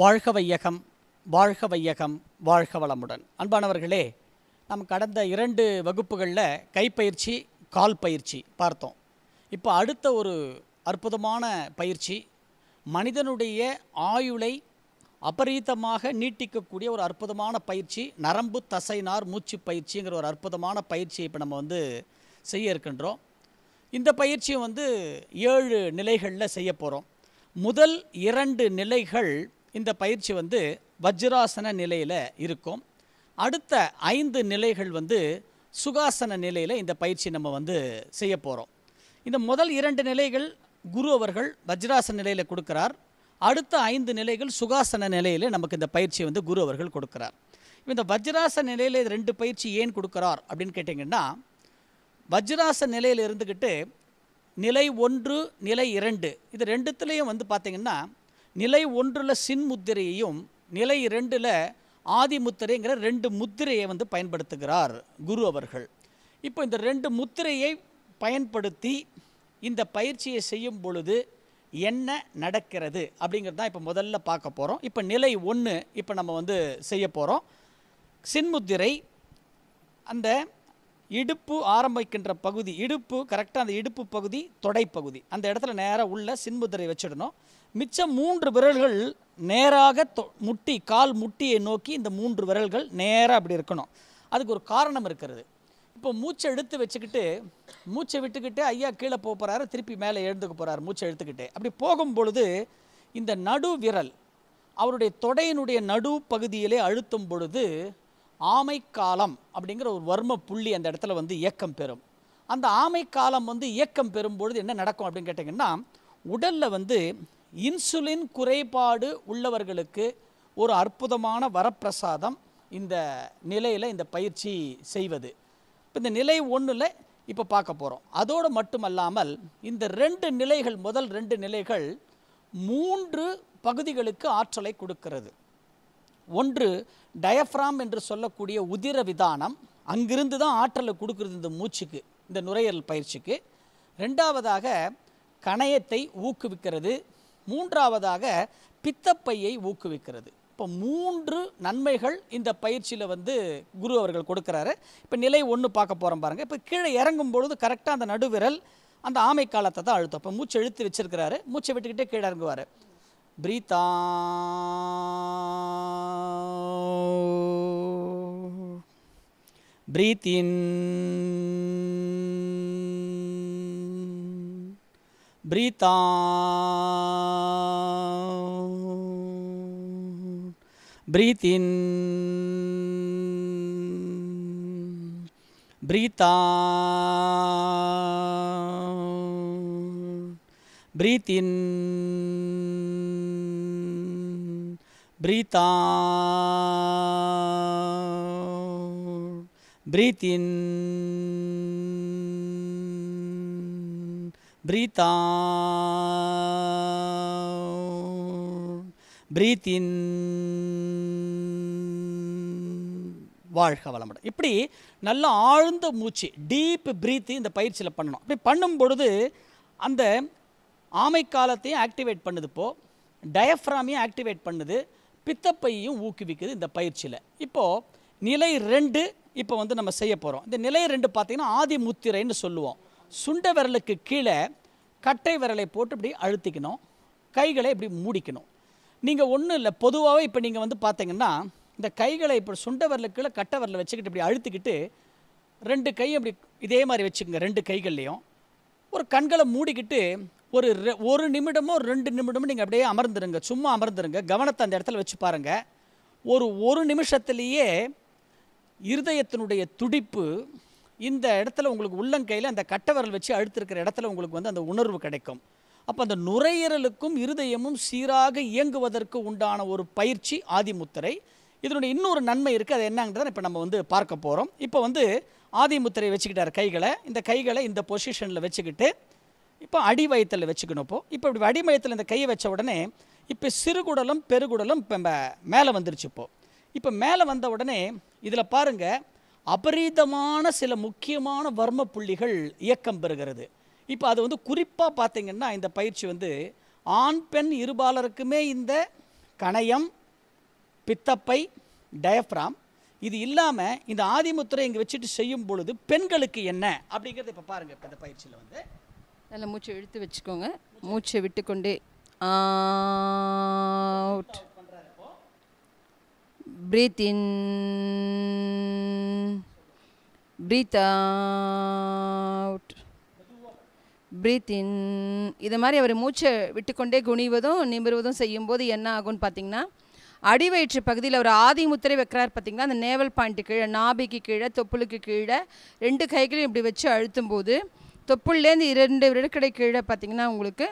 வாழ்க வையகம் வாழ்க வையகம் வாழ்க வளமுடன் அன்பானவர்களே நம் கடந்த இரண்டு வகுப்புகளில் கைப்பயிற்சி கால் பயிற்சி பார்த்தோம் இப்போ அடுத்த ஒரு அற்புதமான பயிற்சி மனிதனுடைய ஆயுளை அபரீதமாக நீட்டிக்கக்கூடிய ஒரு அற்புதமான பயிற்சி நரம்பு தசைனார் மூச்சு பயிற்சிங்கிற ஒரு அற்புதமான பயிற்சியை இப்போ நம்ம வந்து செய்ய இருக்கின்றோம் இந்த பயிற்சியும் வந்து ஏழு நிலைகளில் செய்ய போகிறோம் முதல் இரண்டு நிலைகள் இந்த பயிற்சி வந்து வஜ்ராசன நிலையில் இருக்கும் அடுத்த ஐந்து நிலைகள் வந்து சுகாசன நிலையில் இந்த பயிற்சி நம்ம வந்து செய்ய போகிறோம் இந்த முதல் இரண்டு நிலைகள் குரு அவர்கள் வஜ்ராசன நிலையில் கொடுக்குறார் அடுத்த ஐந்து நிலைகள் சுகாசன நிலையில் நமக்கு இந்த பயிற்சியை வந்து குரு அவர்கள் கொடுக்குறார் இந்த வஜ்ராச நிலையில் ரெண்டு பயிற்சி ஏன் கொடுக்குறார் அப்படின்னு கேட்டிங்கன்னா வஜ்ராச நிலையில் இருந்துக்கிட்டு நிலை ஒன்று நிலை இரண்டு இது ரெண்டுத்துலேயும் வந்து பார்த்திங்கன்னா நிலை ஒன்றில் சின் முத்திரையையும் நிலை இரண்டில் ஆதி முத்திரைங்கிற ரெண்டு முத்திரையை வந்து பயன்படுத்துகிறார் குரு அவர்கள் இப்போ இந்த ரெண்டு முத்திரையை பயன்படுத்தி இந்த பயிற்சியை செய்யும் பொழுது என்ன நடக்கிறது அப்படிங்கிறது தான் இப்போ முதல்ல பார்க்க போகிறோம் இப்போ நிலை ஒன்று இப்போ நம்ம வந்து செய்ய போகிறோம் சின்முத்திரை அந்த இடுப்பு ஆரம்பிக்கின்ற பகுதி இடுப்பு கரெக்டாக அந்த இடுப்பு பகுதி தொடைப்பகுதி அந்த இடத்துல நேராக உள்ள சின்முத்திரை வச்சிடணும் மிச்சம் மூன்று விரல்கள் நேராக முட்டி கால் முட்டியை நோக்கி இந்த மூன்று விரல்கள் நேராக அப்படி இருக்கணும் அதுக்கு ஒரு காரணம் இருக்கிறது இப்போ மூச்சை எடுத்து வச்சுக்கிட்டு மூச்சை விட்டுக்கிட்டு ஐயா கீழே போக போகிறாரு திருப்பி மேலே எழுந்துக்க போகிறாரு மூச்சை எடுத்துக்கிட்டு அப்படி போகும் பொழுது இந்த நடு விரல் அவருடைய தொடையினுடைய நடு பகுதியிலே அழுத்தும் பொழுது ஆமைக்காலம் அப்படிங்கிற ஒரு வர்ம புள்ளி அந்த இடத்துல வந்து இயக்கம் பெறும் அந்த ஆமைக்காலம் வந்து இயக்கம் பெறும்பொழுது என்ன நடக்கும் அப்படின்னு கேட்டிங்கன்னா உடலில் வந்து இன்சுலின் குறைபாடு உள்ளவர்களுக்கு ஒரு அற்புதமான வரப்பிரசாதம் இந்த நிலையில் இந்த பயிற்சி செய்வது இப்போ இந்த நிலை ஒன்றில் இப்போ பார்க்க போகிறோம் அதோடு மட்டுமல்லாமல் இந்த ரெண்டு நிலைகள் முதல் ரெண்டு நிலைகள் மூன்று பகுதிகளுக்கு ஆற்றலை கொடுக்கிறது ஒன்று டயஃப்ராம் என்று சொல்லக்கூடிய உதிர விதானம் அங்கிருந்து தான் ஆற்றலை கொடுக்கறது இந்த மூச்சுக்கு இந்த நுரையீரல் பயிற்சிக்கு ரெண்டாவதாக கணையத்தை ஊக்குவிக்கிறது மூன்றாவதாக பித்தப்பையை ஊக்குவிக்கிறது இப்போ மூன்று நன்மைகள் இந்த பயிற்சியில் வந்து குரு அவர்கள் கொடுக்குறாரு இப்போ நிலை ஒன்று பார்க்க போகிறோம் பாருங்கள் இப்போ கீழே இறங்கும் பொழுது கரெக்டாக அந்த நடுவிரல் அந்த ஆமை காலத்தை தான் அழுத்தம் இப்போ மூச்சு இழுத்து வச்சிருக்கிறாரு மூச்சை விட்டுக்கிட்டே கீழே இறங்குவார் Preetha பிரீத்தின் ब्रीता breathe in breathe in, breathe in breathe in, breathe in Breathe Breathe in. வாழ்க வளமுடன் இப்படி நல்ல ஆழ்ந்த மூச்சு டீப் பிரீத்தி இந்த பயிற்சியில் பண்ணணும் இப்படி பண்ணும் பொழுது அந்த ஆமை காலத்தையும் ஆக்டிவேட் பண்ணுது இப்போது டயஃப்ராமையும் ஆக்டிவேட் பண்ணுது பித்தப்பையும் ஊக்குவிக்குது இந்த பயிற்சியில் இப்போது நிலை ரெண்டு இப்போ வந்து நம்ம செய்ய போகிறோம் இந்த நிலை ரெண்டு பார்த்திங்கன்னா ஆதி முத்திரைன்னு சொல்லுவோம் சுண்ட விரலுக்கு கீழே கட்டை விரலை போட்டு இப்படி அழுத்திக்கணும் கைகளை இப்படி மூடிக்கணும் நீங்கள் ஒன்றும் இல்லை பொதுவாகவே இப்போ நீங்கள் வந்து பார்த்தீங்கன்னா இந்த கைகளை இப்போ சுண்ட விரலுக்கு கீழே கட்டை விரலை வச்சுக்கிட்டு இப்படி அழுத்திக்கிட்டு ரெண்டு கையை இப்படி இதே மாதிரி வச்சுக்கோங்க ரெண்டு கைகள்லேயும் ஒரு கண்களை மூடிக்கிட்டு ஒரு ஒரு நிமிடமோ ரெண்டு நிமிடமோ நீங்கள் அப்படியே அமர்ந்துருங்க சும்மா அமர்ந்துருங்க கவனத்தை அந்த இடத்துல வச்சு பாருங்கள் ஒரு ஒரு நிமிஷத்துலேயே இருதயத்தினுடைய துடிப்பு இந்த இடத்துல உங்களுக்கு உள்ளங்கையில் அந்த கட்டவரல் வச்சு அழுத்திருக்கிற இடத்துல உங்களுக்கு வந்து அந்த உணர்வு கிடைக்கும் அப்போ அந்த நுரையீரலுக்கும் இருதயமும் சீராக இயங்குவதற்கு உண்டான ஒரு பயிற்சி ஆதிமுத்திரை இதனுடைய இன்னொரு நன்மை இருக்குது அது என்னங்கிறத இப்போ நம்ம வந்து பார்க்க போகிறோம் இப்போ வந்து ஆதிமுத்திரை வச்சுக்கிட்டார் கைகளை இந்த கைகளை இந்த பொசிஷனில் வச்சுக்கிட்டு இப்போ அடி வயத்தில் வச்சுக்கணும் இப்போ இப்போ இப்படி அடி வயத்தில் இந்த கையை வச்ச உடனே இப்போ சிறுகுடலும் பெருகுடலும் இப்போ மேலே வந்துருச்சு இப்போது இப்போ மேலே வந்த உடனே இதில் பாருங்கள் அபரீதமான சில முக்கியமான வர்ம புள்ளிகள் இயக்கம் பெறுகிறது இப்போ அது வந்து குறிப்பாக பார்த்திங்கன்னா இந்த பயிற்சி வந்து ஆண் பெண் இருபாலருக்குமே இந்த கணையம் பித்தப்பை டயஃப்ராம் இது இல்லாமல் இந்த ஆதிமுத்திரை இங்கே வச்சுட்டு செய்யும் பொழுது பெண்களுக்கு என்ன அப்படிங்கிறது இப்போ பாருங்கள் இப்போ இந்த பயிற்சியில் வந்து நல்லா மூச்சை இழுத்து வச்சுக்கோங்க மூச்சை விட்டுக்கொண்டே out Breathe in, breathe out, breathe in. இது மாதிரி அவர் மூச்சை விட்டுக்கொண்டே குனிவதும் நிமிர்வதும் செய்யும்போது என்ன ஆகும்னு பார்த்தீங்கன்னா அடிவயிற்று பகுதியில் ஒரு ஆதி முத்திரை வைக்கிறார் பார்த்தீங்கன்னா அந்த நேவல் பாயிண்ட்டு கீழே நாபிக்கு கீழே தொப்புளுக்கு கீழே ரெண்டு கைகளையும் இப்படி வச்சு அழுத்தும் போது தொப்புள்லேருந்து இரண்டு விரடுக்கடை கீழே பார்த்தீங்கன்னா உங்களுக்கு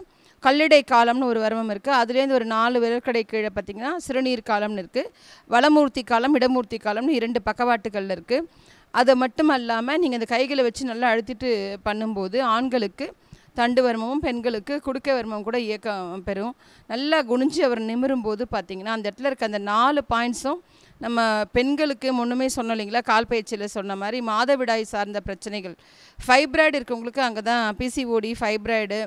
கல்லிடை காலம்னு ஒரு வருமம் இருக்குது அதுலேருந்து ஒரு நாலு விரற்கடை கீழே பார்த்திங்கன்னா சிறுநீர் காலம்னு இருக்குது வளமூர்த்தி காலம் இடமூர்த்தி காலம்னு இரண்டு பக்கவாட்டுகளில் இருக்குது அது மட்டும் அல்லாமல் நீங்கள் இந்த கைகளை வச்சு நல்லா அழுத்திட்டு பண்ணும்போது ஆண்களுக்கு தண்டு வர்மமும் பெண்களுக்கு குடுக்க வர்மம் கூட இயக்கம் பெறும் நல்லா குனிஞ்சு அவர் நிமிரும் போது பார்த்திங்கன்னா அந்த இடத்துல இருக்க அந்த நாலு பாயிண்ட்ஸும் நம்ம பெண்களுக்கு முன்னுமே சொன்னோம் இல்லைங்களா கால் பயிற்சியில் சொன்ன மாதிரி மாதவிடாய் சார்ந்த பிரச்சனைகள் ஃபைப்ராய்டு இருக்கவங்களுக்கு அங்கே தான் பிசிஓடி ஃபைப்ராய்டு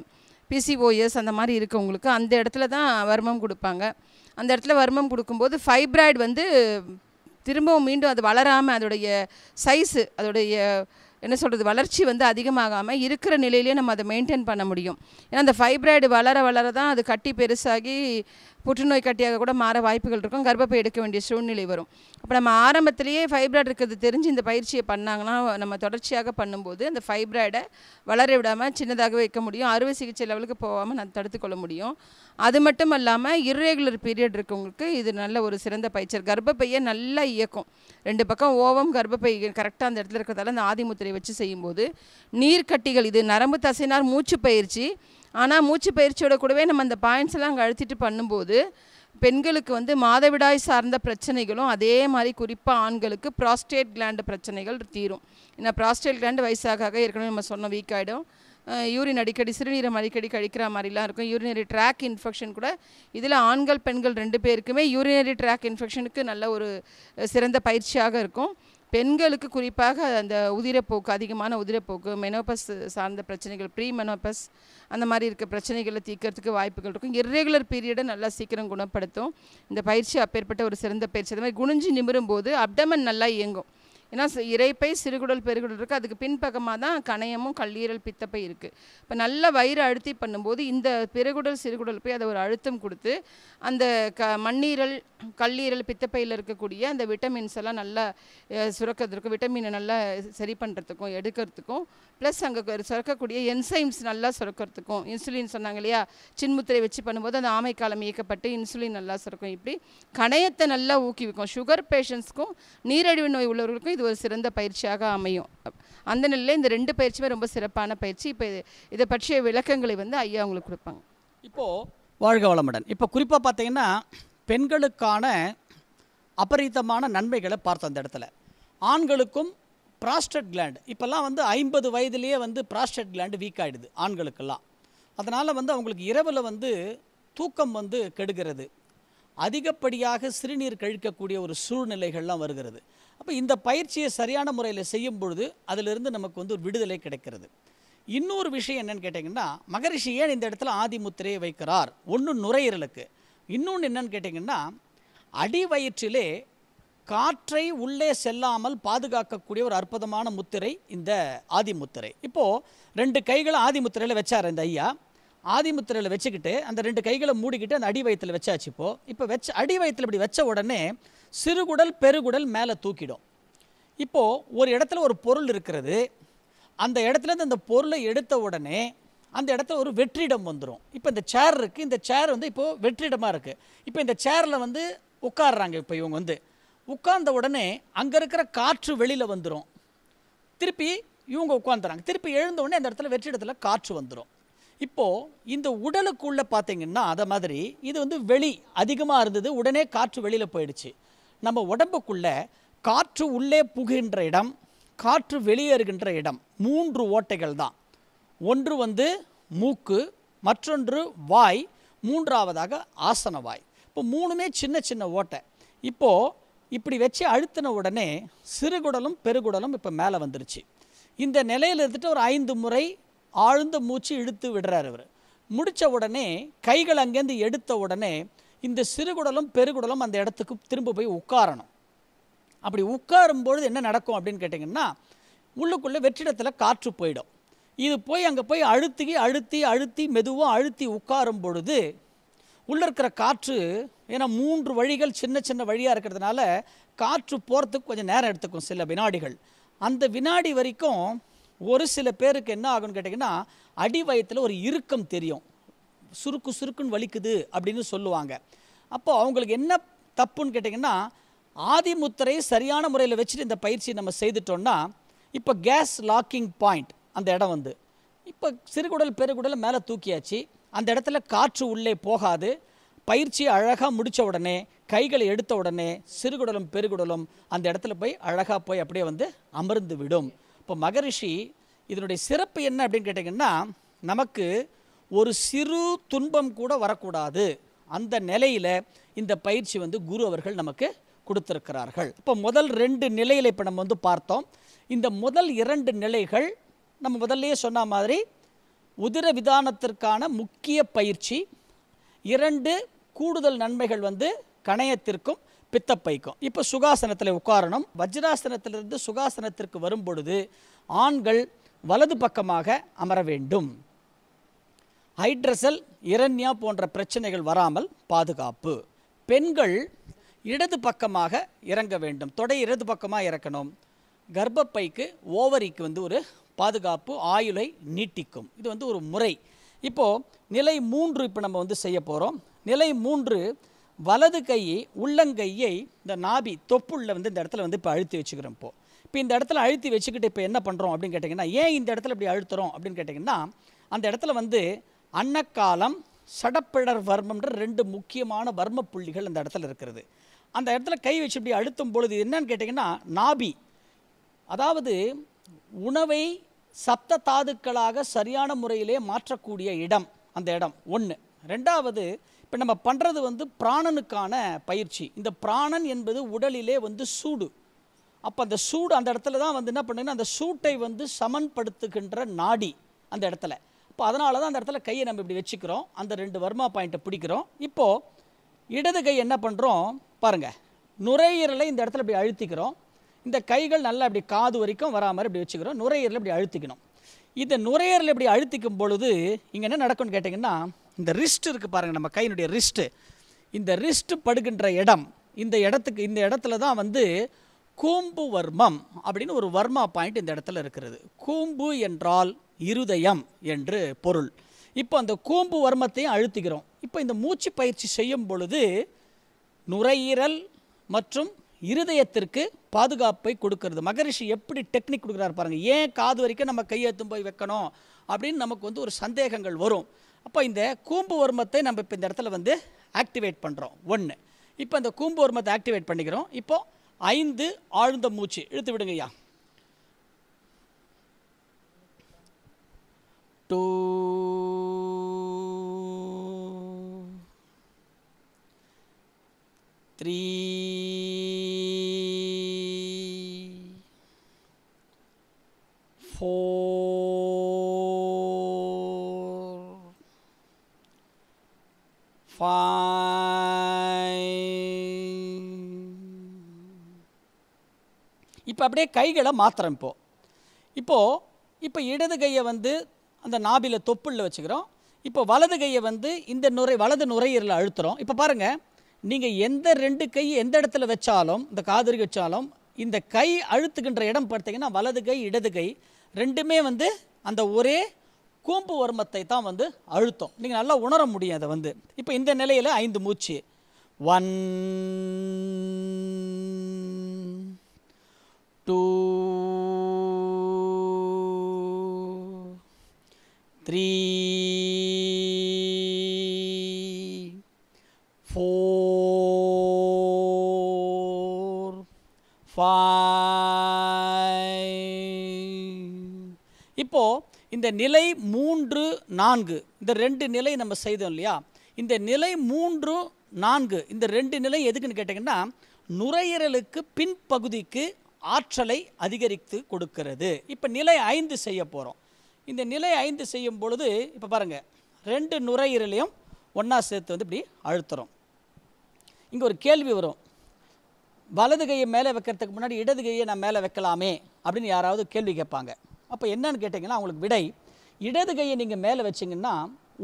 பிசிஓஎஸ் அந்த மாதிரி இருக்கவங்களுக்கு அந்த இடத்துல தான் வருமம் கொடுப்பாங்க அந்த இடத்துல வருமம் கொடுக்கும்போது ஃபைப்ராய்டு வந்து திரும்பவும் மீண்டும் அது வளராமல் அதோடைய சைஸு அதோடைய என்ன சொல்கிறது வளர்ச்சி வந்து அதிகமாகாமல் இருக்கிற நிலையிலே நம்ம அதை மெயின்டைன் பண்ண முடியும் ஏன்னா அந்த ஃபைப்ராய்டு வளர வளர தான் அது கட்டி பெருசாகி புற்றுநோய் கட்டியாக கூட மாற வாய்ப்புகள் இருக்கும் கர்ப்பப்பை எடுக்க வேண்டிய சூழ்நிலை வரும் அப்போ நம்ம ஆரம்பத்திலேயே ஃபைப்ராய்டு இருக்கிறது தெரிஞ்சு இந்த பயிற்சியை பண்ணாங்கன்னா நம்ம தொடர்ச்சியாக பண்ணும்போது அந்த ஃபைப்ராய்டை வளர விடாமல் சின்னதாக வைக்க முடியும் அறுவை சிகிச்சை லெவலுக்கு போகாமல் நான் தடுத்துக்கொள்ள முடியும் அது மட்டும் இல்லாமல் இர்ரெகுலர் பீரியட் இருக்கவங்களுக்கு இது நல்ல ஒரு சிறந்த பயிற்சி கர்ப்பப்பையை நல்லா இயக்கும் ரெண்டு பக்கம் ஓவம் கர்ப்பப்பை கரெக்டாக அந்த இடத்துல இருக்கிறதால அந்த ஆதிமுத்திரை வச்சு செய்யும்போது நீர்க்கட்டிகள் இது நரம்பு தசைனார் மூச்சு பயிற்சி ஆனால் மூச்சு பயிற்சியோட கூடவே நம்ம அந்த பாயிண்ட்ஸ் எல்லாம் அங்கே அழுத்திட்டு பண்ணும்போது பெண்களுக்கு வந்து மாதவிடாய் சார்ந்த பிரச்சனைகளும் அதே மாதிரி குறிப்பாக ஆண்களுக்கு ப்ராஸ்டேட் கிளாண்டு பிரச்சனைகள் தீரும் ஏன்னா ப்ராஸ்டேட் கிளாண்டு வயசாக ஏற்கனவே நம்ம சொன்ன வீக் ஆகிடும் யூரின் அடிக்கடி சிறுநீரம் அடிக்கடி கழிக்கிற மாதிரிலாம் இருக்கும் யூரினரி ட்ராக் இன்ஃபெக்ஷன் கூட இதில் ஆண்கள் பெண்கள் ரெண்டு பேருக்குமே யூரினரி ட்ராக் இன்ஃபெக்ஷனுக்கு நல்ல ஒரு சிறந்த பயிற்சியாக இருக்கும் பெண்களுக்கு குறிப்பாக அந்த உதிரப்போக்கு அதிகமான உதிரப்போக்கு மெனோபஸ் சார்ந்த பிரச்சனைகள் ப்ரீ மெனோபஸ் அந்த மாதிரி இருக்க பிரச்சனைகளை தீர்க்கறதுக்கு வாய்ப்புகள் இருக்கும் இர்ரெகுலர் பீரியடை நல்லா சீக்கிரம் குணப்படுத்தும் இந்த பயிற்சி அப்பேற்பட்ட ஒரு சிறந்த பயிற்சி அது மாதிரி குனிஞ்சு நிமிரும் போது அப்டமன் நல்லா இயங்கும் ஏன்னா இறைப்பை சிறுகுடல் பெருகுடல் இருக்குது அதுக்கு பின்பக்கமாக தான் கணையமும் கல்லீரல் பித்தப்பை இருக்குது இப்போ நல்ல வயிறு அழுத்தி பண்ணும்போது இந்த பெருகுடல் சிறுகுடல் போய் அதை ஒரு அழுத்தம் கொடுத்து அந்த க மண்ணீரல் கல்லீரல் பித்தப்பையில் இருக்கக்கூடிய அந்த விட்டமின்ஸ் எல்லாம் நல்லா சுரக்கிறதுக்கும் விட்டமினை நல்லா சரி பண்ணுறதுக்கும் எடுக்கிறதுக்கும் ப்ளஸ் அங்கே சுரக்கக்கூடிய என்சைம்ஸ் நல்லா சுரக்கிறதுக்கும் இன்சுலின் சொன்னாங்க இல்லையா சின்முத்திரை வச்சு பண்ணும்போது அந்த ஆமைக்காலம் இயக்கப்பட்டு இன்சுலின் நல்லா சுரக்கும் இப்படி கணையத்தை நல்லா ஊக்குவிக்கும் சுகர் பேஷண்ட்ஸ்க்கும் நீரழிவு நோய் உள்ளவர்களுக்கும் இது இது ஒரு சிறந்த பயிற்சியாக அமையும் அந்த நிலையில் இந்த ரெண்டு பயிற்சியுமே ரொம்ப சிறப்பான பயிற்சி இப்போ இதை பற்றிய விளக்கங்களை வந்து ஐயா அவங்களுக்கு கொடுப்பாங்க இப்போது வாழ்க வளமுடன் இப்போ குறிப்பாக பார்த்தீங்கன்னா பெண்களுக்கான அபரீதமான நன்மைகளை பார்த்தோம் அந்த இடத்துல ஆண்களுக்கும் ப்ராஸ்டட் கிளாண்டு இப்போல்லாம் வந்து ஐம்பது வயதுலேயே வந்து ப்ராஸ்டட் கிளாண்டு வீக் ஆகிடுது ஆண்களுக்கெல்லாம் அதனால் வந்து அவங்களுக்கு இரவில் வந்து தூக்கம் வந்து கெடுகிறது அதிகப்படியாக சிறுநீர் கழிக்கக்கூடிய ஒரு சூழ்நிலைகள்லாம் வருகிறது அப்போ இந்த பயிற்சியை சரியான முறையில் செய்யும் பொழுது அதிலிருந்து நமக்கு வந்து ஒரு விடுதலை கிடைக்கிறது இன்னொரு விஷயம் என்னென்னு கேட்டிங்கன்னா மகரிஷி ஏன் இந்த இடத்துல ஆதிமுத்திரையை வைக்கிறார் ஒன்று நுரையீரலுக்கு இன்னொன்று என்னன்னு கேட்டிங்கன்னா வயிற்றிலே காற்றை உள்ளே செல்லாமல் பாதுகாக்கக்கூடிய ஒரு அற்புதமான முத்திரை இந்த ஆதிமுத்திரை இப்போது ரெண்டு கைகளை ஆதிமுத்திரையில் வச்சார் இந்த ஐயா ஆதிமுத்திரையில் வச்சுக்கிட்டு அந்த ரெண்டு கைகளை மூடிக்கிட்டு அந்த அடி வயத்தில் வச்சாச்சு இப்போது இப்போ வச்ச அடி வயத்தில் இப்படி வச்ச உடனே சிறுகுடல் பெருகுடல் மேலே தூக்கிடும் இப்போது ஒரு இடத்துல ஒரு பொருள் இருக்கிறது அந்த இடத்துலேருந்து அந்த பொருளை எடுத்த உடனே அந்த இடத்துல ஒரு வெற்றிடம் வந்துடும் இப்போ இந்த சேர் இருக்குது இந்த சேர் வந்து இப்போது வெற்றிடமாக இருக்குது இப்போ இந்த சேரில் வந்து உட்காடுறாங்க இப்போ இவங்க வந்து உட்கார்ந்த உடனே அங்கே இருக்கிற காற்று வெளியில் வந்துடும் திருப்பி இவங்க உட்காந்துறாங்க திருப்பி எழுந்த உடனே அந்த இடத்துல வெற்றிடத்தில் காற்று வந்துடும் இப்போது இந்த உடலுக்குள்ளே பார்த்தீங்கன்னா அதை மாதிரி இது வந்து வெளி அதிகமாக இருந்தது உடனே காற்று வெளியில் போயிடுச்சு நம்ம உடம்புக்குள்ள காற்று உள்ளே புகின்ற இடம் காற்று வெளியேறுகின்ற இடம் மூன்று ஓட்டைகள் தான் ஒன்று வந்து மூக்கு மற்றொன்று வாய் மூன்றாவதாக ஆசன வாய் இப்போ மூணுமே சின்ன சின்ன ஓட்டை இப்போது இப்படி வச்சு அழுத்தின உடனே சிறுகுடலும் பெருகுடலும் இப்போ மேலே வந்துருச்சு இந்த நிலையில் இருந்துட்டு ஒரு ஐந்து முறை ஆழ்ந்த மூச்சு இழுத்து விடுறார் அவர் முடித்த உடனே கைகள் அங்கேருந்து எடுத்த உடனே இந்த சிறுகுடலும் பெருகுடலும் அந்த இடத்துக்கு திரும்ப போய் உட்காரணும் அப்படி உட்காரும் பொழுது என்ன நடக்கும் அப்படின்னு கேட்டிங்கன்னா உள்ளுக்குள்ளே வெற்றிடத்தில் காற்று போயிடும் இது போய் அங்கே போய் அழுத்தி அழுத்தி அழுத்தி மெதுவாக அழுத்தி உட்காரும் பொழுது உள்ளே இருக்கிற காற்று ஏன்னா மூன்று வழிகள் சின்ன சின்ன வழியாக இருக்கிறதுனால காற்று போகிறதுக்கு கொஞ்சம் நேரம் எடுத்துக்கும் சில வினாடிகள் அந்த வினாடி வரைக்கும் ஒரு சில பேருக்கு என்ன ஆகும்னு கேட்டிங்கன்னா அடி வயத்தில் ஒரு இறுக்கம் தெரியும் சுருக்கு சுருக்குன்னு வலிக்குது அப்படின்னு சொல்லுவாங்க அப்போது அவங்களுக்கு என்ன தப்புன்னு கேட்டிங்கன்னா ஆதிமுத்திரையை சரியான முறையில் வச்சுட்டு இந்த பயிற்சியை நம்ம செய்துட்டோம்னா இப்போ கேஸ் லாக்கிங் பாயிண்ட் அந்த இடம் வந்து இப்போ சிறுகுடல் பெருகுடல் மேலே தூக்கியாச்சு அந்த இடத்துல காற்று உள்ளே போகாது பயிற்சி அழகாக முடித்த உடனே கைகளை எடுத்த உடனே சிறுகுடலும் பெருகுடலும் அந்த இடத்துல போய் அழகாக போய் அப்படியே வந்து அமர்ந்து விடும் இப்போ மகரிஷி இதனுடைய சிறப்பு என்ன அப்படின்னு கேட்டிங்கன்னா நமக்கு ஒரு சிறு துன்பம் கூட வரக்கூடாது அந்த நிலையில் இந்த பயிற்சி வந்து குரு அவர்கள் நமக்கு கொடுத்துருக்கிறார்கள் இப்போ முதல் ரெண்டு நிலையில் இப்போ நம்ம வந்து பார்த்தோம் இந்த முதல் இரண்டு நிலைகள் நம்ம முதல்லையே சொன்ன மாதிரி உதிர விதானத்திற்கான முக்கிய பயிற்சி இரண்டு கூடுதல் நன்மைகள் வந்து கணையத்திற்கும் பித்தப்பைக்கும் இப்போ சுகாசனத்தில் உட்காரணும் வஜ்ராசனத்திலிருந்து சுகாசனத்திற்கு வரும் பொழுது ஆண்கள் வலது பக்கமாக அமர வேண்டும் ஹைட்ரசல் இரண்யா போன்ற பிரச்சனைகள் வராமல் பாதுகாப்பு பெண்கள் இடது பக்கமாக இறங்க வேண்டும் தொடை இடது பக்கமாக இறக்கணும் கர்ப்பப்பைக்கு ஓவரிக்கு வந்து ஒரு பாதுகாப்பு ஆயுளை நீட்டிக்கும் இது வந்து ஒரு முறை இப்போது நிலை மூன்று இப்போ நம்ம வந்து செய்ய போகிறோம் நிலை மூன்று வலது கையை உள்ளங்கையை இந்த நாபி தொப்புள்ள வந்து இந்த இடத்துல வந்து இப்போ அழுத்தி வச்சுக்கிறோம் இப்போது இப்போ இந்த இடத்துல அழுத்தி வச்சுக்கிட்டு இப்போ என்ன பண்ணுறோம் அப்படின்னு கேட்டிங்கன்னா ஏன் இந்த இடத்துல இப்படி அழுத்துறோம் அப்படின்னு கேட்டிங்கன்னா அந்த இடத்துல வந்து அன்னக்காலம் சடப்பிழர் வர்மம்ன்ற ரெண்டு முக்கியமான வர்ம புள்ளிகள் அந்த இடத்துல இருக்கிறது அந்த இடத்துல கை வச்சு இப்படி அழுத்தும் பொழுது என்னன்னு கேட்டிங்கன்னா நாபி அதாவது உணவை சப்த தாதுக்களாக சரியான முறையிலே மாற்றக்கூடிய இடம் அந்த இடம் ஒன்று ரெண்டாவது இப்போ நம்ம பண்ணுறது வந்து பிராணனுக்கான பயிற்சி இந்த பிராணன் என்பது உடலிலே வந்து சூடு அப்போ அந்த சூடு அந்த இடத்துல தான் வந்து என்ன பண்ணுங்கன்னா அந்த சூட்டை வந்து சமன்படுத்துகின்ற நாடி அந்த இடத்துல இப்போ அதனால தான் அந்த இடத்துல கையை நம்ம இப்படி வச்சுக்கிறோம் அந்த ரெண்டு வர்மா பாயிண்ட்டை பிடிக்கிறோம் இப்போது இடது கை என்ன பண்ணுறோம் பாருங்கள் நுரையீரலை இந்த இடத்துல இப்படி அழுத்திக்கிறோம் இந்த கைகள் நல்லா இப்படி காது வரைக்கும் வராமல் இப்படி வச்சுக்கிறோம் நுரையீரலை இப்படி அழுத்திக்கணும் இந்த நுரையீரலை இப்படி அழுத்திக்கும் பொழுது இங்கே என்ன நடக்கும்னு கேட்டிங்கன்னா இந்த ரிஸ்ட் இருக்குது பாருங்கள் நம்ம கையினுடைய ரிஸ்ட்டு இந்த ரிஸ்ட்டு படுகின்ற இடம் இந்த இடத்துக்கு இந்த இடத்துல தான் வந்து கூம்பு வர்மம் அப்படின்னு ஒரு வர்மா பாயிண்ட் இந்த இடத்துல இருக்கிறது கூம்பு என்றால் இருதயம் என்று பொருள் இப்போ அந்த கூம்பு வர்மத்தையும் அழுத்துகிறோம் இப்போ இந்த மூச்சு பயிற்சி செய்யும் பொழுது நுரையீரல் மற்றும் இருதயத்திற்கு பாதுகாப்பை கொடுக்கறது மகரிஷி எப்படி டெக்னிக் கொடுக்குறாரு பாருங்கள் ஏன் காது வரைக்கும் நம்ம கையெழுத்தும் போய் வைக்கணும் அப்படின்னு நமக்கு வந்து ஒரு சந்தேகங்கள் வரும் அப்போ இந்த கூம்பு வர்மத்தை நம்ம இப்போ இந்த இடத்துல வந்து ஆக்டிவேட் பண்ணுறோம் ஒன்று இப்போ இந்த கூம்பு வர்மத்தை ஆக்டிவேட் பண்ணிக்கிறோம் இப்போது ஐந்து ஆழ்ந்த மூச்சு இழுத்து விடுங்கய்யா ஐயா Cristo. Tri. four, five. இப்போ அப்படியே கைகளை மாத்திரம் இப்போ இப்போ இடது கையை வந்து அந்த நாபில தொப்புளில் வச்சுக்கிறோம் இப்போ வலது கையை வந்து இந்த நுரை வலது நுரையீரலில் அழுத்துகிறோம் இப்போ பாருங்கள் நீங்கள் எந்த ரெண்டு கை எந்த இடத்துல வச்சாலும் இந்த காதறி வச்சாலும் இந்த கை அழுத்துக்கின்ற இடம் பார்த்தீங்கன்னா வலது கை இடது கை ரெண்டுமே வந்து அந்த ஒரே கூம்பு வருமத்தை தான் வந்து அழுத்தம் நீங்கள் நல்லா உணர முடியும் அதை வந்து இப்போ இந்த நிலையில் ஐந்து மூச்சு one two three four five. இப்போ இந்த நிலை மூன்று நான்கு இந்த ரெண்டு நிலை நம்ம செய்தோம் இல்லையா இந்த நிலை மூன்று நான்கு இந்த ரெண்டு நிலை எதுக்குன்னு கேட்டிங்கன்னா நுரையீரலுக்கு பின்பகுதிக்கு ஆற்றலை அதிகரித்து கொடுக்கிறது இப்போ நிலை ஐந்து செய்ய போகிறோம் இந்த நிலை ஐந்து செய்யும் பொழுது இப்போ பாருங்கள் ரெண்டு நுரையீரலையும் ஒன்றா சேர்த்து வந்து இப்படி அழுத்துறோம் இங்கே ஒரு கேள்வி வரும் வலது கையை மேலே வைக்கிறதுக்கு முன்னாடி இடது கையை நான் மேலே வைக்கலாமே அப்படின்னு யாராவது கேள்வி கேட்பாங்க அப்போ என்னன்னு கேட்டிங்கன்னா அவங்களுக்கு விடை இடது கையை நீங்கள் மேலே வச்சிங்கன்னா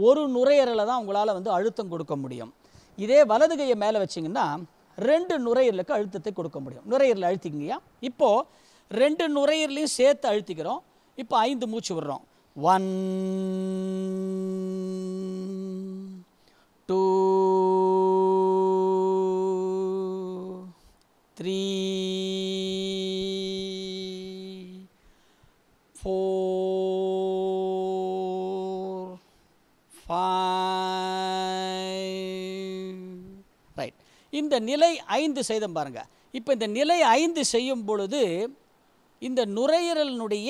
ஒரு நுரையீரலை தான் உங்களால் வந்து அழுத்தம் கொடுக்க முடியும் இதே வலது கையை மேலே வச்சிங்கன்னா ரெண்டு நுரையீரலுக்கு அழுத்தத்தை கொடுக்க முடியும் நுரையீரல் அழுத்திக்கிங்கயா இப்போது ரெண்டு நுரையீரலையும் சேர்த்து அழுத்திக்கிறோம் இப்போ ஐந்து மூச்சு விடுறோம் one two three four five right இந்த நிலை ஐந்து செய்தம் பாருங்க இப்போ இந்த நிலை ஐந்து செய்யும் பொழுது இந்த நுரையீரலினுடைய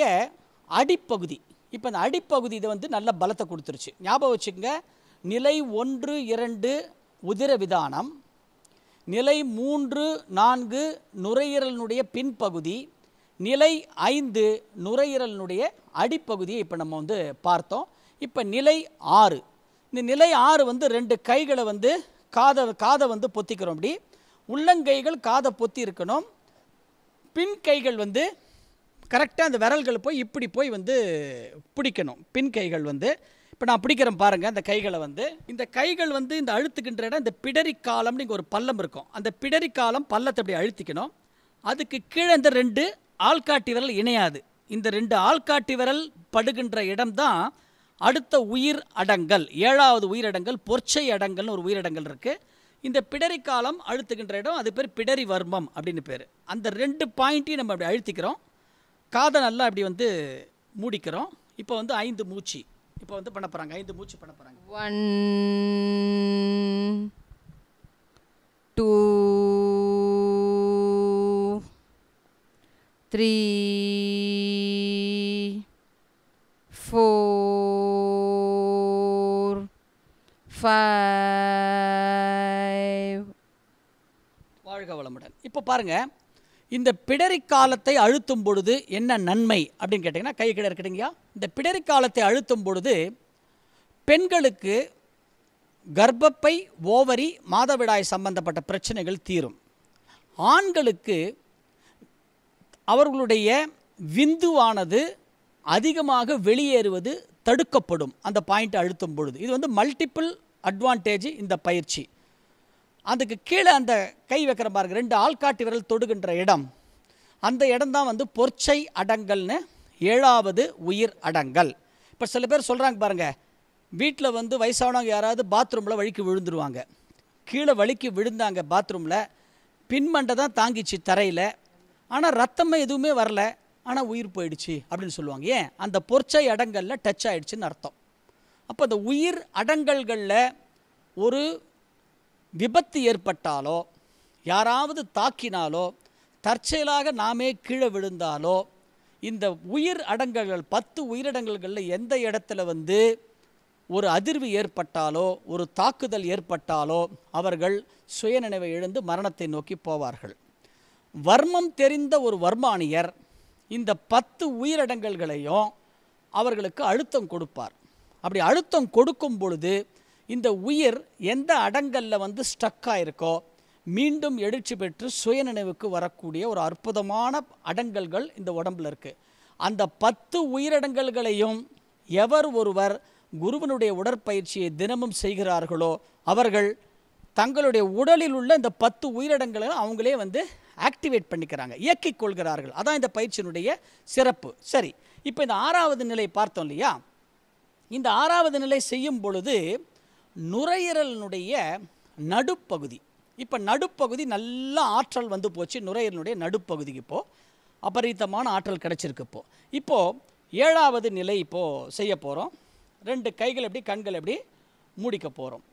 அடிப்பகுதி இப்போ இந்த அடிப்பகுதி இதை வந்து நல்ல பலத்தை கொடுத்துருச்சு ஞாபகம் வச்சுக்கோங்க நிலை ஒன்று இரண்டு உதிர விதானம் நிலை மூன்று நான்கு நுரையீரலினுடைய பின்பகுதி நிலை ஐந்து நுரையீரலினுடைய அடிப்பகுதியை இப்போ நம்ம வந்து பார்த்தோம் இப்போ நிலை ஆறு இந்த நிலை ஆறு வந்து ரெண்டு கைகளை வந்து காதை காதை வந்து பொத்திக்கிறோம் அப்படி உள்ளங்கைகள் காதை பொத்தி இருக்கணும் பின் கைகள் வந்து கரெக்டாக அந்த விரல்கள் போய் இப்படி போய் வந்து பிடிக்கணும் பின் கைகள் வந்து இப்போ நான் பிடிக்கிறேன் பாருங்கள் அந்த கைகளை வந்து இந்த கைகள் வந்து இந்த அழுத்துக்கின்ற இடம் இந்த பிடரி காலம்னு இங்கே ஒரு பள்ளம் இருக்கும் அந்த பிடரி காலம் பள்ளத்தை அப்படி அழுத்திக்கணும் அதுக்கு கீழே இந்த ரெண்டு ஆள்காட்டி விரல் இணையாது இந்த ரெண்டு ஆள்காட்டி விரல் படுகின்ற இடம்தான் அடுத்த உயிர் அடங்கல் ஏழாவது உயிரடங்கல் பொற்சை அடங்கல்னு ஒரு உயிரடங்கல் இருக்குது இந்த பிடரி காலம் அழுத்துகின்ற இடம் அது பேர் பிடரி வர்மம் அப்படின்னு பேர் அந்த ரெண்டு பாயிண்ட்டையும் நம்ம அப்படி அழுத்திக்கிறோம் காதை நல்லா அப்படி வந்து மூடிக்கிறோம் இப்போ வந்து ஐந்து மூச்சு இப்போ வந்து பண்ண போகிறாங்க ஐந்து மூச்சு பண்ண போகிறாங்க one two three four five வாழ்க வளமுடன் இப்போ பாருங்கள் இந்த பிடரி காலத்தை அழுத்தும் பொழுது என்ன நன்மை அப்படின்னு கேட்டிங்கன்னா கை கிடையாது இருக்கிறீங்கயா இந்த பிடரி காலத்தை அழுத்தும் பொழுது பெண்களுக்கு கர்ப்பப்பை ஓவரி மாதவிடாய் சம்பந்தப்பட்ட பிரச்சனைகள் தீரும் ஆண்களுக்கு அவர்களுடைய விந்துவானது அதிகமாக வெளியேறுவது தடுக்கப்படும் அந்த பாயிண்ட் அழுத்தும் பொழுது இது வந்து மல்டிப்புள் அட்வான்டேஜ் இந்த பயிற்சி அதுக்கு கீழே அந்த கை வைக்கிற பாருங்க ரெண்டு ஆள்காட்டி விரல் தொடுகின்ற இடம் அந்த இடம் தான் வந்து பொற்சை அடங்கல்னு ஏழாவது உயிர் அடங்கல் இப்போ சில பேர் சொல்கிறாங்க பாருங்கள் வீட்டில் வந்து வயசானவங்க யாராவது பாத்ரூமில் வழுக்கி விழுந்துருவாங்க கீழே வழுக்கி விழுந்தாங்க பாத்ரூமில் பின்மண்டை தான் தாங்கிச்சு தரையில் ஆனால் ரத்தமே எதுவுமே வரல ஆனால் உயிர் போயிடுச்சு அப்படின்னு சொல்லுவாங்க ஏன் அந்த பொற்சை அடங்கலில் டச் ஆகிடுச்சின்னு அர்த்தம் அப்போ அந்த உயிர் அடங்கல்களில் ஒரு விபத்து ஏற்பட்டாலோ யாராவது தாக்கினாலோ தற்செயலாக நாமே கீழே விழுந்தாலோ இந்த உயிர் அடங்கல்கள் பத்து உயிரிடங்கல்களில் எந்த இடத்துல வந்து ஒரு அதிர்வு ஏற்பட்டாலோ ஒரு தாக்குதல் ஏற்பட்டாலோ அவர்கள் சுயநினைவை எழுந்து மரணத்தை நோக்கி போவார்கள் வர்மம் தெரிந்த ஒரு வர்மானியர் இந்த பத்து உயிரடங்கல்களையும் அவர்களுக்கு அழுத்தம் கொடுப்பார் அப்படி அழுத்தம் கொடுக்கும் பொழுது இந்த உயிர் எந்த அடங்கல்ல வந்து ஸ்டக் ஆயிருக்கோ மீண்டும் எழுச்சி பெற்று சுயநினைவுக்கு வரக்கூடிய ஒரு அற்புதமான அடங்கல்கள் இந்த உடம்பில் இருக்குது அந்த பத்து உயிரடங்கல்களையும் எவர் ஒருவர் குருவனுடைய உடற்பயிற்சியை தினமும் செய்கிறார்களோ அவர்கள் தங்களுடைய உடலில் உள்ள இந்த பத்து உயிரிடங்களை அவங்களே வந்து ஆக்டிவேட் பண்ணிக்கிறாங்க இயக்கிக் கொள்கிறார்கள் அதான் இந்த பயிற்சியினுடைய சிறப்பு சரி இப்போ இந்த ஆறாவது நிலை பார்த்தோம் இல்லையா இந்த ஆறாவது நிலை செய்யும் பொழுது நுரையீரலினுடைய நடுப்பகுதி இப்போ நடுப்பகுதி நல்ல ஆற்றல் வந்து போச்சு நுரையீரலுடைய நடுப்பகுதிக்கு இப்போது அபரீதமான ஆற்றல் கிடச்சிருக்கு இப்போது இப்போது ஏழாவது நிலை இப்போது செய்ய போகிறோம் ரெண்டு கைகள் எப்படி கண்கள் எப்படி மூடிக்க போகிறோம்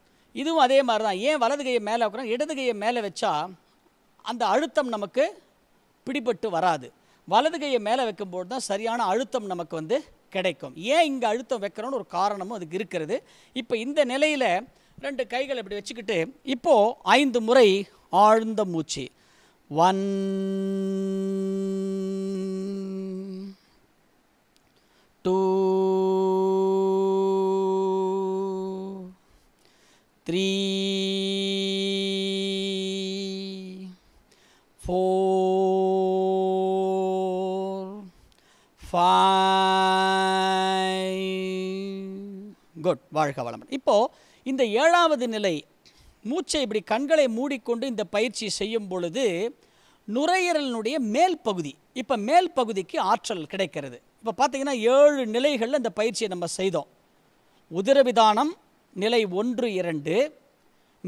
இதுவும் அதே மாதிரி தான் ஏன் வலது கையை மேலே வைக்கிறோம் இடது கையை மேலே வச்சா அந்த அழுத்தம் நமக்கு பிடிபட்டு வராது வலது கையை மேலே வைக்கும்போது தான் சரியான அழுத்தம் நமக்கு வந்து கிடைக்கும் ஏன் இங்கே அழுத்தம் வைக்கிறோன்னு ஒரு காரணமும் அதுக்கு இருக்கிறது இப்போ இந்த நிலையில் ரெண்டு கைகள் இப்படி வச்சுக்கிட்டு இப்போது ஐந்து முறை ஆழ்ந்த மூச்சு ஒன் டூ த்ரீ வாழ்க வளமுடன் இப்போது இந்த ஏழாவது நிலை மூச்சை இப்படி கண்களை மூடிக்கொண்டு இந்த பயிற்சி செய்யும் பொழுது நுரையீரலினுடைய மேல் பகுதி இப்போ மேல் பகுதிக்கு ஆற்றல் கிடைக்கிறது இப்போ பார்த்திங்கன்னா ஏழு நிலைகளில் இந்த பயிற்சியை நம்ம செய்தோம் உதிரவிதானம் நிலை ஒன்று இரண்டு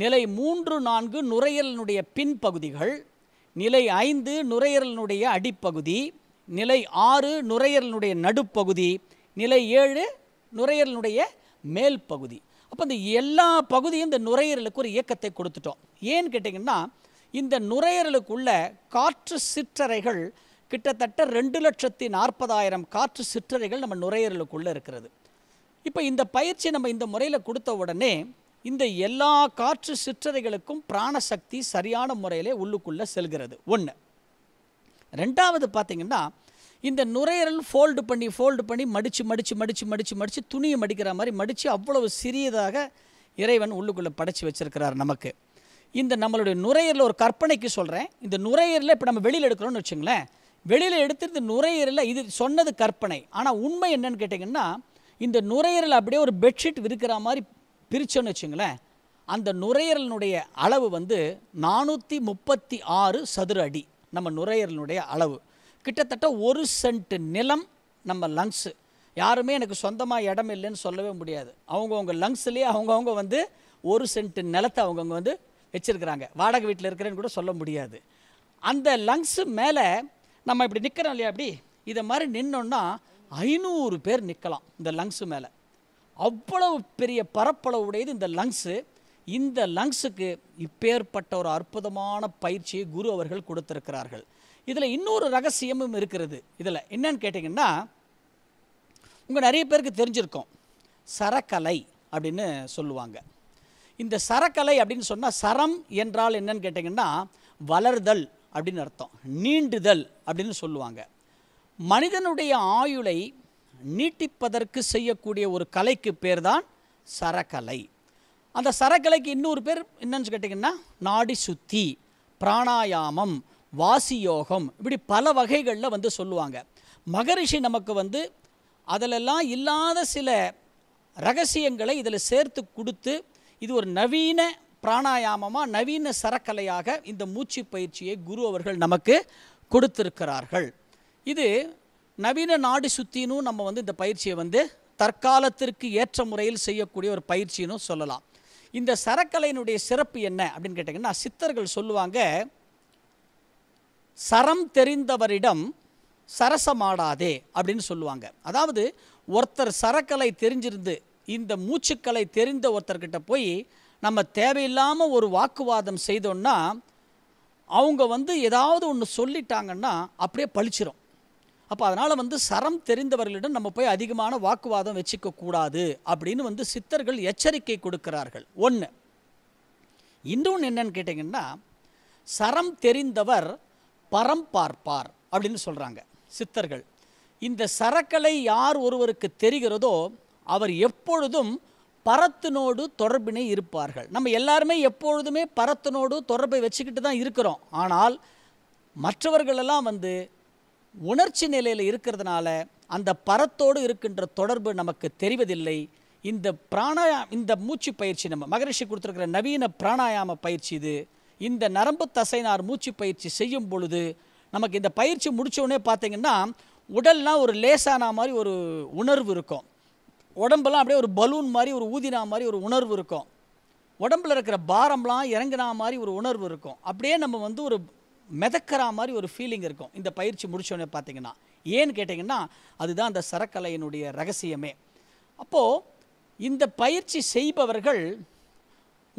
நிலை மூன்று நான்கு நுரையீரலினுடைய பின்பகுதிகள் நிலை ஐந்து நுரையீரலினுடைய அடிப்பகுதி நிலை ஆறு நுரையீரலினுடைய நடுப்பகுதி நிலை ஏழு நுரையீரலினுடைய மேல் பகுதி அப்போ இந்த எல்லா பகுதியும் இந்த நுரையீரலுக்கு ஒரு இயக்கத்தை கொடுத்துட்டோம் ஏன்னு கேட்டிங்கன்னா இந்த நுரையீரலுக்குள்ள காற்று சிற்றறைகள் கிட்டத்தட்ட ரெண்டு லட்சத்தி நாற்பதாயிரம் காற்று சிற்றறைகள் நம்ம நுரையீரலுக்குள்ளே இருக்கிறது இப்போ இந்த பயிற்சி நம்ம இந்த முறையில் கொடுத்த உடனே இந்த எல்லா காற்று சிற்றறைகளுக்கும் பிராணசக்தி சரியான முறையிலே உள்ளுக்குள்ளே செல்கிறது ஒன்று ரெண்டாவது பார்த்திங்கன்னா இந்த நுரையீரல் ஃபோல்டு பண்ணி ஃபோல்டு பண்ணி மடித்து மடித்து மடித்து மடித்து மடித்து துணியை மடிக்கிற மாதிரி மடித்து அவ்வளவு சிறியதாக இறைவன் உள்ளுக்குள்ளே படைச்சி வச்சுருக்கிறார் நமக்கு இந்த நம்மளுடைய நுரையீரல் ஒரு கற்பனைக்கு சொல்கிறேன் இந்த நுரையீரலில் இப்போ நம்ம வெளியில் எடுக்கிறோம்னு வச்சுங்களேன் வெளியில் எடுத்து இந்த நுரையீரலில் இது சொன்னது கற்பனை ஆனால் உண்மை என்னன்னு கேட்டிங்கன்னா இந்த நுரையீரல் அப்படியே ஒரு பெட்ஷீட் விரிக்கிற மாதிரி பிரித்தோன்னு வச்சுங்களேன் அந்த நுரையீரலினுடைய அளவு வந்து நானூற்றி முப்பத்தி ஆறு சதுர அடி நம்ம நுரையீரலினுடைய அளவு கிட்டத்தட்ட ஒரு சென்ட் நிலம் நம்ம லங்ஸு யாருமே எனக்கு சொந்தமாக இடம் இல்லைன்னு சொல்லவே முடியாது அவங்கவுங்க லங்ஸ்லேயே அவங்கவுங்க வந்து ஒரு சென்ட் நிலத்தை அவங்கவுங்க வந்து வச்சுருக்கிறாங்க வாடகை வீட்டில் இருக்கிறேன்னு கூட சொல்ல முடியாது அந்த லங்ஸு மேலே நம்ம இப்படி நிற்கிறோம் இல்லையா அப்படி இதை மாதிரி நின்னோன்னா ஐநூறு பேர் நிற்கலாம் இந்த லங்ஸு மேலே அவ்வளவு பெரிய பரப்பளவு உடையது இந்த லங்ஸு இந்த லங்ஸுக்கு இப்பேற்பட்ட ஒரு அற்புதமான பயிற்சியை குரு அவர்கள் கொடுத்திருக்கிறார்கள் இதில் இன்னொரு ரகசியமும் இருக்கிறது இதில் என்னன்னு கேட்டிங்கன்னா உங்கள் நிறைய பேருக்கு தெரிஞ்சிருக்கோம் சரக்கலை அப்படின்னு சொல்லுவாங்க இந்த சரக்கலை அப்படின்னு சொன்னால் சரம் என்றால் என்னன்னு கேட்டிங்கன்னா வளர்தல் அப்படின்னு அர்த்தம் நீண்டுதல் அப்படின்னு சொல்லுவாங்க மனிதனுடைய ஆயுளை நீட்டிப்பதற்கு செய்யக்கூடிய ஒரு கலைக்கு பேர் தான் சரக்கலை அந்த சரக்கலைக்கு இன்னொரு பேர் என்னன்னு கேட்டிங்கன்னா நாடி சுத்தி பிராணாயாமம் வாசி யோகம் இப்படி பல வகைகளில் வந்து சொல்லுவாங்க மகரிஷி நமக்கு வந்து அதிலெல்லாம் இல்லாத சில ரகசியங்களை இதில் சேர்த்து கொடுத்து இது ஒரு நவீன பிராணாயாமமாக நவீன சரக்கலையாக இந்த மூச்சு பயிற்சியை குரு அவர்கள் நமக்கு கொடுத்திருக்கிறார்கள் இது நவீன நாடு சுத்தினும் நம்ம வந்து இந்த பயிற்சியை வந்து தற்காலத்திற்கு ஏற்ற முறையில் செய்யக்கூடிய ஒரு பயிற்சின்னு சொல்லலாம் இந்த சரக்கலையினுடைய சிறப்பு என்ன அப்படின்னு கேட்டிங்கன்னா சித்தர்கள் சொல்லுவாங்க சரம் தெரிந்தவரிடம் சரசமாடாதே அப்படின்னு சொல்லுவாங்க அதாவது ஒருத்தர் சரக்கலை தெரிஞ்சிருந்து இந்த மூச்சுக்கலை தெரிந்த ஒருத்தர்கிட்ட போய் நம்ம தேவையில்லாமல் ஒரு வாக்குவாதம் செய்தோன்னா அவங்க வந்து ஏதாவது ஒன்று சொல்லிட்டாங்கன்னா அப்படியே பழிச்சிரும் அப்போ அதனால் வந்து சரம் தெரிந்தவர்களிடம் நம்ம போய் அதிகமான வாக்குவாதம் வச்சுக்கக்கூடாது அப்படின்னு வந்து சித்தர்கள் எச்சரிக்கை கொடுக்கிறார்கள் ஒன்று இன்னொன்று என்னன்னு கேட்டிங்கன்னா சரம் தெரிந்தவர் பரம் பார்ப்பார் அப்படின்னு சொல்கிறாங்க சித்தர்கள் இந்த சரக்கலை யார் ஒருவருக்கு தெரிகிறதோ அவர் எப்பொழுதும் பரத்தினோடு தொடர்பினை இருப்பார்கள் நம்ம எல்லாருமே எப்பொழுதுமே பரத்தினோடு தொடர்பை வச்சுக்கிட்டு தான் இருக்கிறோம் ஆனால் மற்றவர்களெல்லாம் வந்து உணர்ச்சி நிலையில் இருக்கிறதுனால அந்த பரத்தோடு இருக்கின்ற தொடர்பு நமக்கு தெரிவதில்லை இந்த பிராணாயா இந்த மூச்சு பயிற்சி நம்ம மகரிஷி கொடுத்துருக்கிற நவீன பிராணாயாம பயிற்சி இது இந்த நரம்பு தசைனார் மூச்சு பயிற்சி செய்யும் பொழுது நமக்கு இந்த பயிற்சி முடித்தோடனே பார்த்தீங்கன்னா உடல்லாம் ஒரு லேசான மாதிரி ஒரு உணர்வு இருக்கும் உடம்பெல்லாம் அப்படியே ஒரு பலூன் மாதிரி ஒரு ஊதினா மாதிரி ஒரு உணர்வு இருக்கும் உடம்பில் இருக்கிற பாரம்லாம் இறங்கினா மாதிரி ஒரு உணர்வு இருக்கும் அப்படியே நம்ம வந்து ஒரு மிதக்கிற மாதிரி ஒரு ஃபீலிங் இருக்கும் இந்த பயிற்சி முடித்தோடனே பார்த்தீங்கன்னா ஏன்னு கேட்டிங்கன்னா அதுதான் அந்த சரக்கலையினுடைய ரகசியமே அப்போது இந்த பயிற்சி செய்பவர்கள்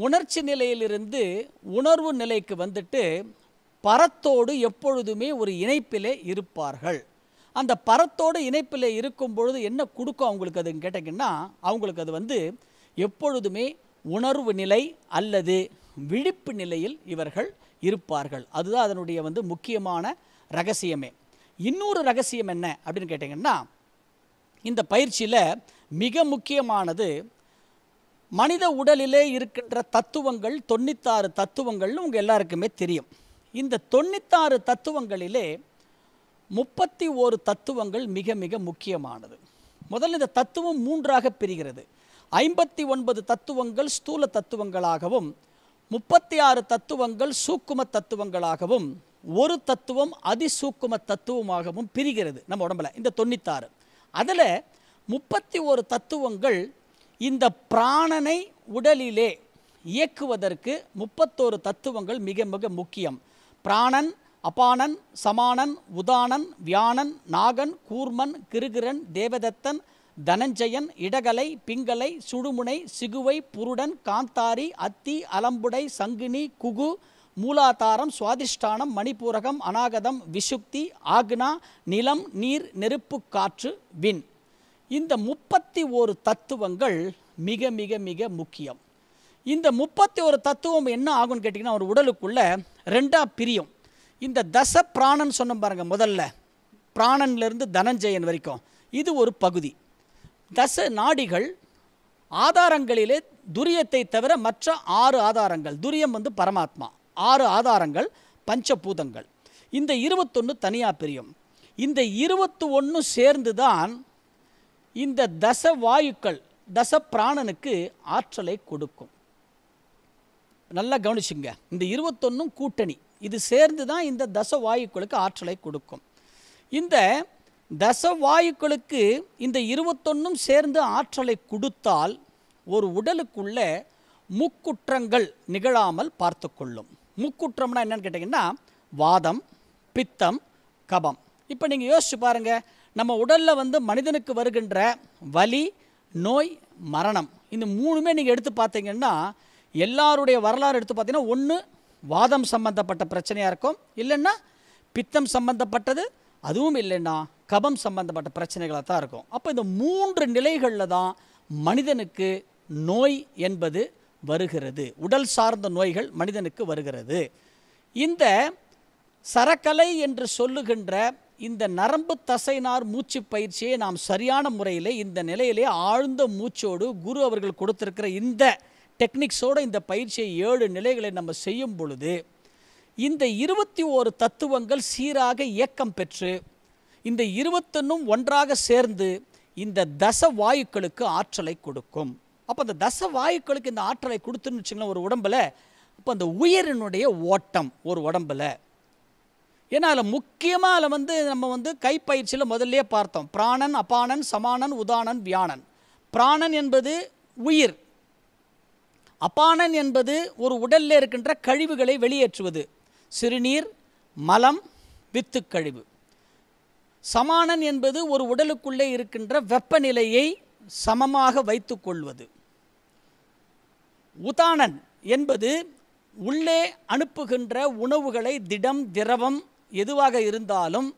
உணர்ச்சி நிலையிலிருந்து உணர்வு நிலைக்கு வந்துட்டு பரத்தோடு எப்பொழுதுமே ஒரு இணைப்பிலே இருப்பார்கள் அந்த பரத்தோடு இணைப்பில் இருக்கும் பொழுது என்ன கொடுக்கும் அவங்களுக்கு அதுன்னு கேட்டிங்கன்னா அவங்களுக்கு அது வந்து எப்பொழுதுமே உணர்வு நிலை அல்லது விழிப்பு நிலையில் இவர்கள் இருப்பார்கள் அதுதான் அதனுடைய வந்து முக்கியமான ரகசியமே இன்னொரு ரகசியம் என்ன அப்படின்னு கேட்டிங்கன்னா இந்த பயிற்சியில் மிக முக்கியமானது மனித உடலிலே இருக்கின்ற தத்துவங்கள் தொண்ணூத்தாறு தத்துவங்கள்னு உங்கள் எல்லாருக்குமே தெரியும் இந்த தொண்ணூத்தாறு தத்துவங்களிலே முப்பத்தி ஓரு தத்துவங்கள் மிக மிக முக்கியமானது முதல்ல இந்த தத்துவம் மூன்றாக பிரிகிறது ஐம்பத்தி ஒன்பது தத்துவங்கள் ஸ்தூல தத்துவங்களாகவும் முப்பத்தி ஆறு தத்துவங்கள் சூக்கும தத்துவங்களாகவும் ஒரு தத்துவம் அதிசூக்கும தத்துவமாகவும் பிரிகிறது நம்ம உடம்புல இந்த தொண்ணூத்தாறு அதில் முப்பத்தி ஒரு தத்துவங்கள் இந்த பிராணனை உடலிலே இயக்குவதற்கு முப்பத்தோரு தத்துவங்கள் மிக மிக முக்கியம் பிராணன் அபானன் சமானன் உதானன் வியானன் நாகன் கூர்மன் கிருகிரன் தேவதத்தன் தனஞ்சயன் இடகலை பிங்கலை சுடுமுனை சிகுவை புருடன் காந்தாரி அத்தி அலம்புடை சங்கினி குகு மூலாதாரம் சுவாதிஷ்டானம் மணிப்பூரகம் அநாகதம் விசுக்தி ஆக்னா நிலம் நீர் நெருப்பு காற்று வின் இந்த முப்பத்தி ஒரு தத்துவங்கள் மிக மிக மிக முக்கியம் இந்த முப்பத்தி ஒரு தத்துவம் என்ன ஆகும்னு கேட்டிங்கன்னா ஒரு உடலுக்குள்ளே ரெண்டாக பிரியும் இந்த தச பிராணன் சொன்னோம் பாருங்கள் முதல்ல பிராணன்லேருந்து தனஞ்சயன் வரைக்கும் இது ஒரு பகுதி தச நாடிகள் ஆதாரங்களிலே துரியத்தை தவிர மற்ற ஆறு ஆதாரங்கள் துரியம் வந்து பரமாத்மா ஆறு ஆதாரங்கள் பஞ்சபூதங்கள் இந்த இருபத்தொன்று தனியாக பிரியும் இந்த இருபத்து ஒன்று சேர்ந்து தான் இந்த தச வாயுக்கள் தச பிராணனுக்கு ஆற்றலை கொடுக்கும் நல்லா கவனிச்சுங்க இந்த இருபத்தொன்னும் கூட்டணி இது சேர்ந்து தான் இந்த தச வாயுக்களுக்கு ஆற்றலை கொடுக்கும் இந்த தச வாயுக்களுக்கு இந்த இருபத்தொன்னும் சேர்ந்து ஆற்றலை கொடுத்தால் ஒரு உடலுக்குள்ள முக்குற்றங்கள் நிகழாமல் பார்த்து கொள்ளும் முக்குற்றம்னா என்னன்னு கேட்டிங்கன்னா வாதம் பித்தம் கபம் இப்போ நீங்கள் யோசிச்சு பாருங்கள் நம்ம உடலில் வந்து மனிதனுக்கு வருகின்ற வலி நோய் மரணம் இந்த மூணுமே நீங்கள் எடுத்து பார்த்தீங்கன்னா எல்லாருடைய வரலாறு எடுத்து பார்த்தீங்கன்னா ஒன்று வாதம் சம்பந்தப்பட்ட பிரச்சனையாக இருக்கும் இல்லைன்னா பித்தம் சம்பந்தப்பட்டது அதுவும் இல்லைன்னா கபம் சம்பந்தப்பட்ட பிரச்சனைகளாக தான் இருக்கும் அப்போ இந்த மூன்று நிலைகளில் தான் மனிதனுக்கு நோய் என்பது வருகிறது உடல் சார்ந்த நோய்கள் மனிதனுக்கு வருகிறது இந்த சரக்கலை என்று சொல்லுகின்ற இந்த நரம்பு தசைனார் மூச்சு பயிற்சியை நாம் சரியான முறையில் இந்த நிலையிலே ஆழ்ந்த மூச்சோடு குரு அவர்கள் கொடுத்துருக்கிற இந்த டெக்னிக்ஸோடு இந்த பயிற்சியை ஏழு நிலைகளை நம்ம செய்யும் பொழுது இந்த இருபத்தி ஓரு தத்துவங்கள் சீராக இயக்கம் பெற்று இந்த இருபத்தொன்னும் ஒன்றாக சேர்ந்து இந்த தச வாயுக்களுக்கு ஆற்றலை கொடுக்கும் அப்போ அந்த தச வாயுக்களுக்கு இந்த ஆற்றலை கொடுத்துன்னு வச்சுங்களேன் ஒரு உடம்பில் அப்போ அந்த உயிரினுடைய ஓட்டம் ஒரு உடம்பில் ஏன்னா அதில் முக்கியமாக அதில் வந்து நம்ம வந்து கைப்பயிற்சியில் முதல்லையே பார்த்தோம் பிராணன் அபானன் சமானன் உதானன் வியானன் பிராணன் என்பது உயிர் அபானன் என்பது ஒரு உடலில் இருக்கின்ற கழிவுகளை வெளியேற்றுவது சிறுநீர் மலம் வித்து கழிவு சமானன் என்பது ஒரு உடலுக்குள்ளே இருக்கின்ற வெப்பநிலையை சமமாக வைத்து கொள்வது உதானன் என்பது உள்ளே அனுப்புகின்ற உணவுகளை திடம் திரவம் எதுவாக இருந்தாலும்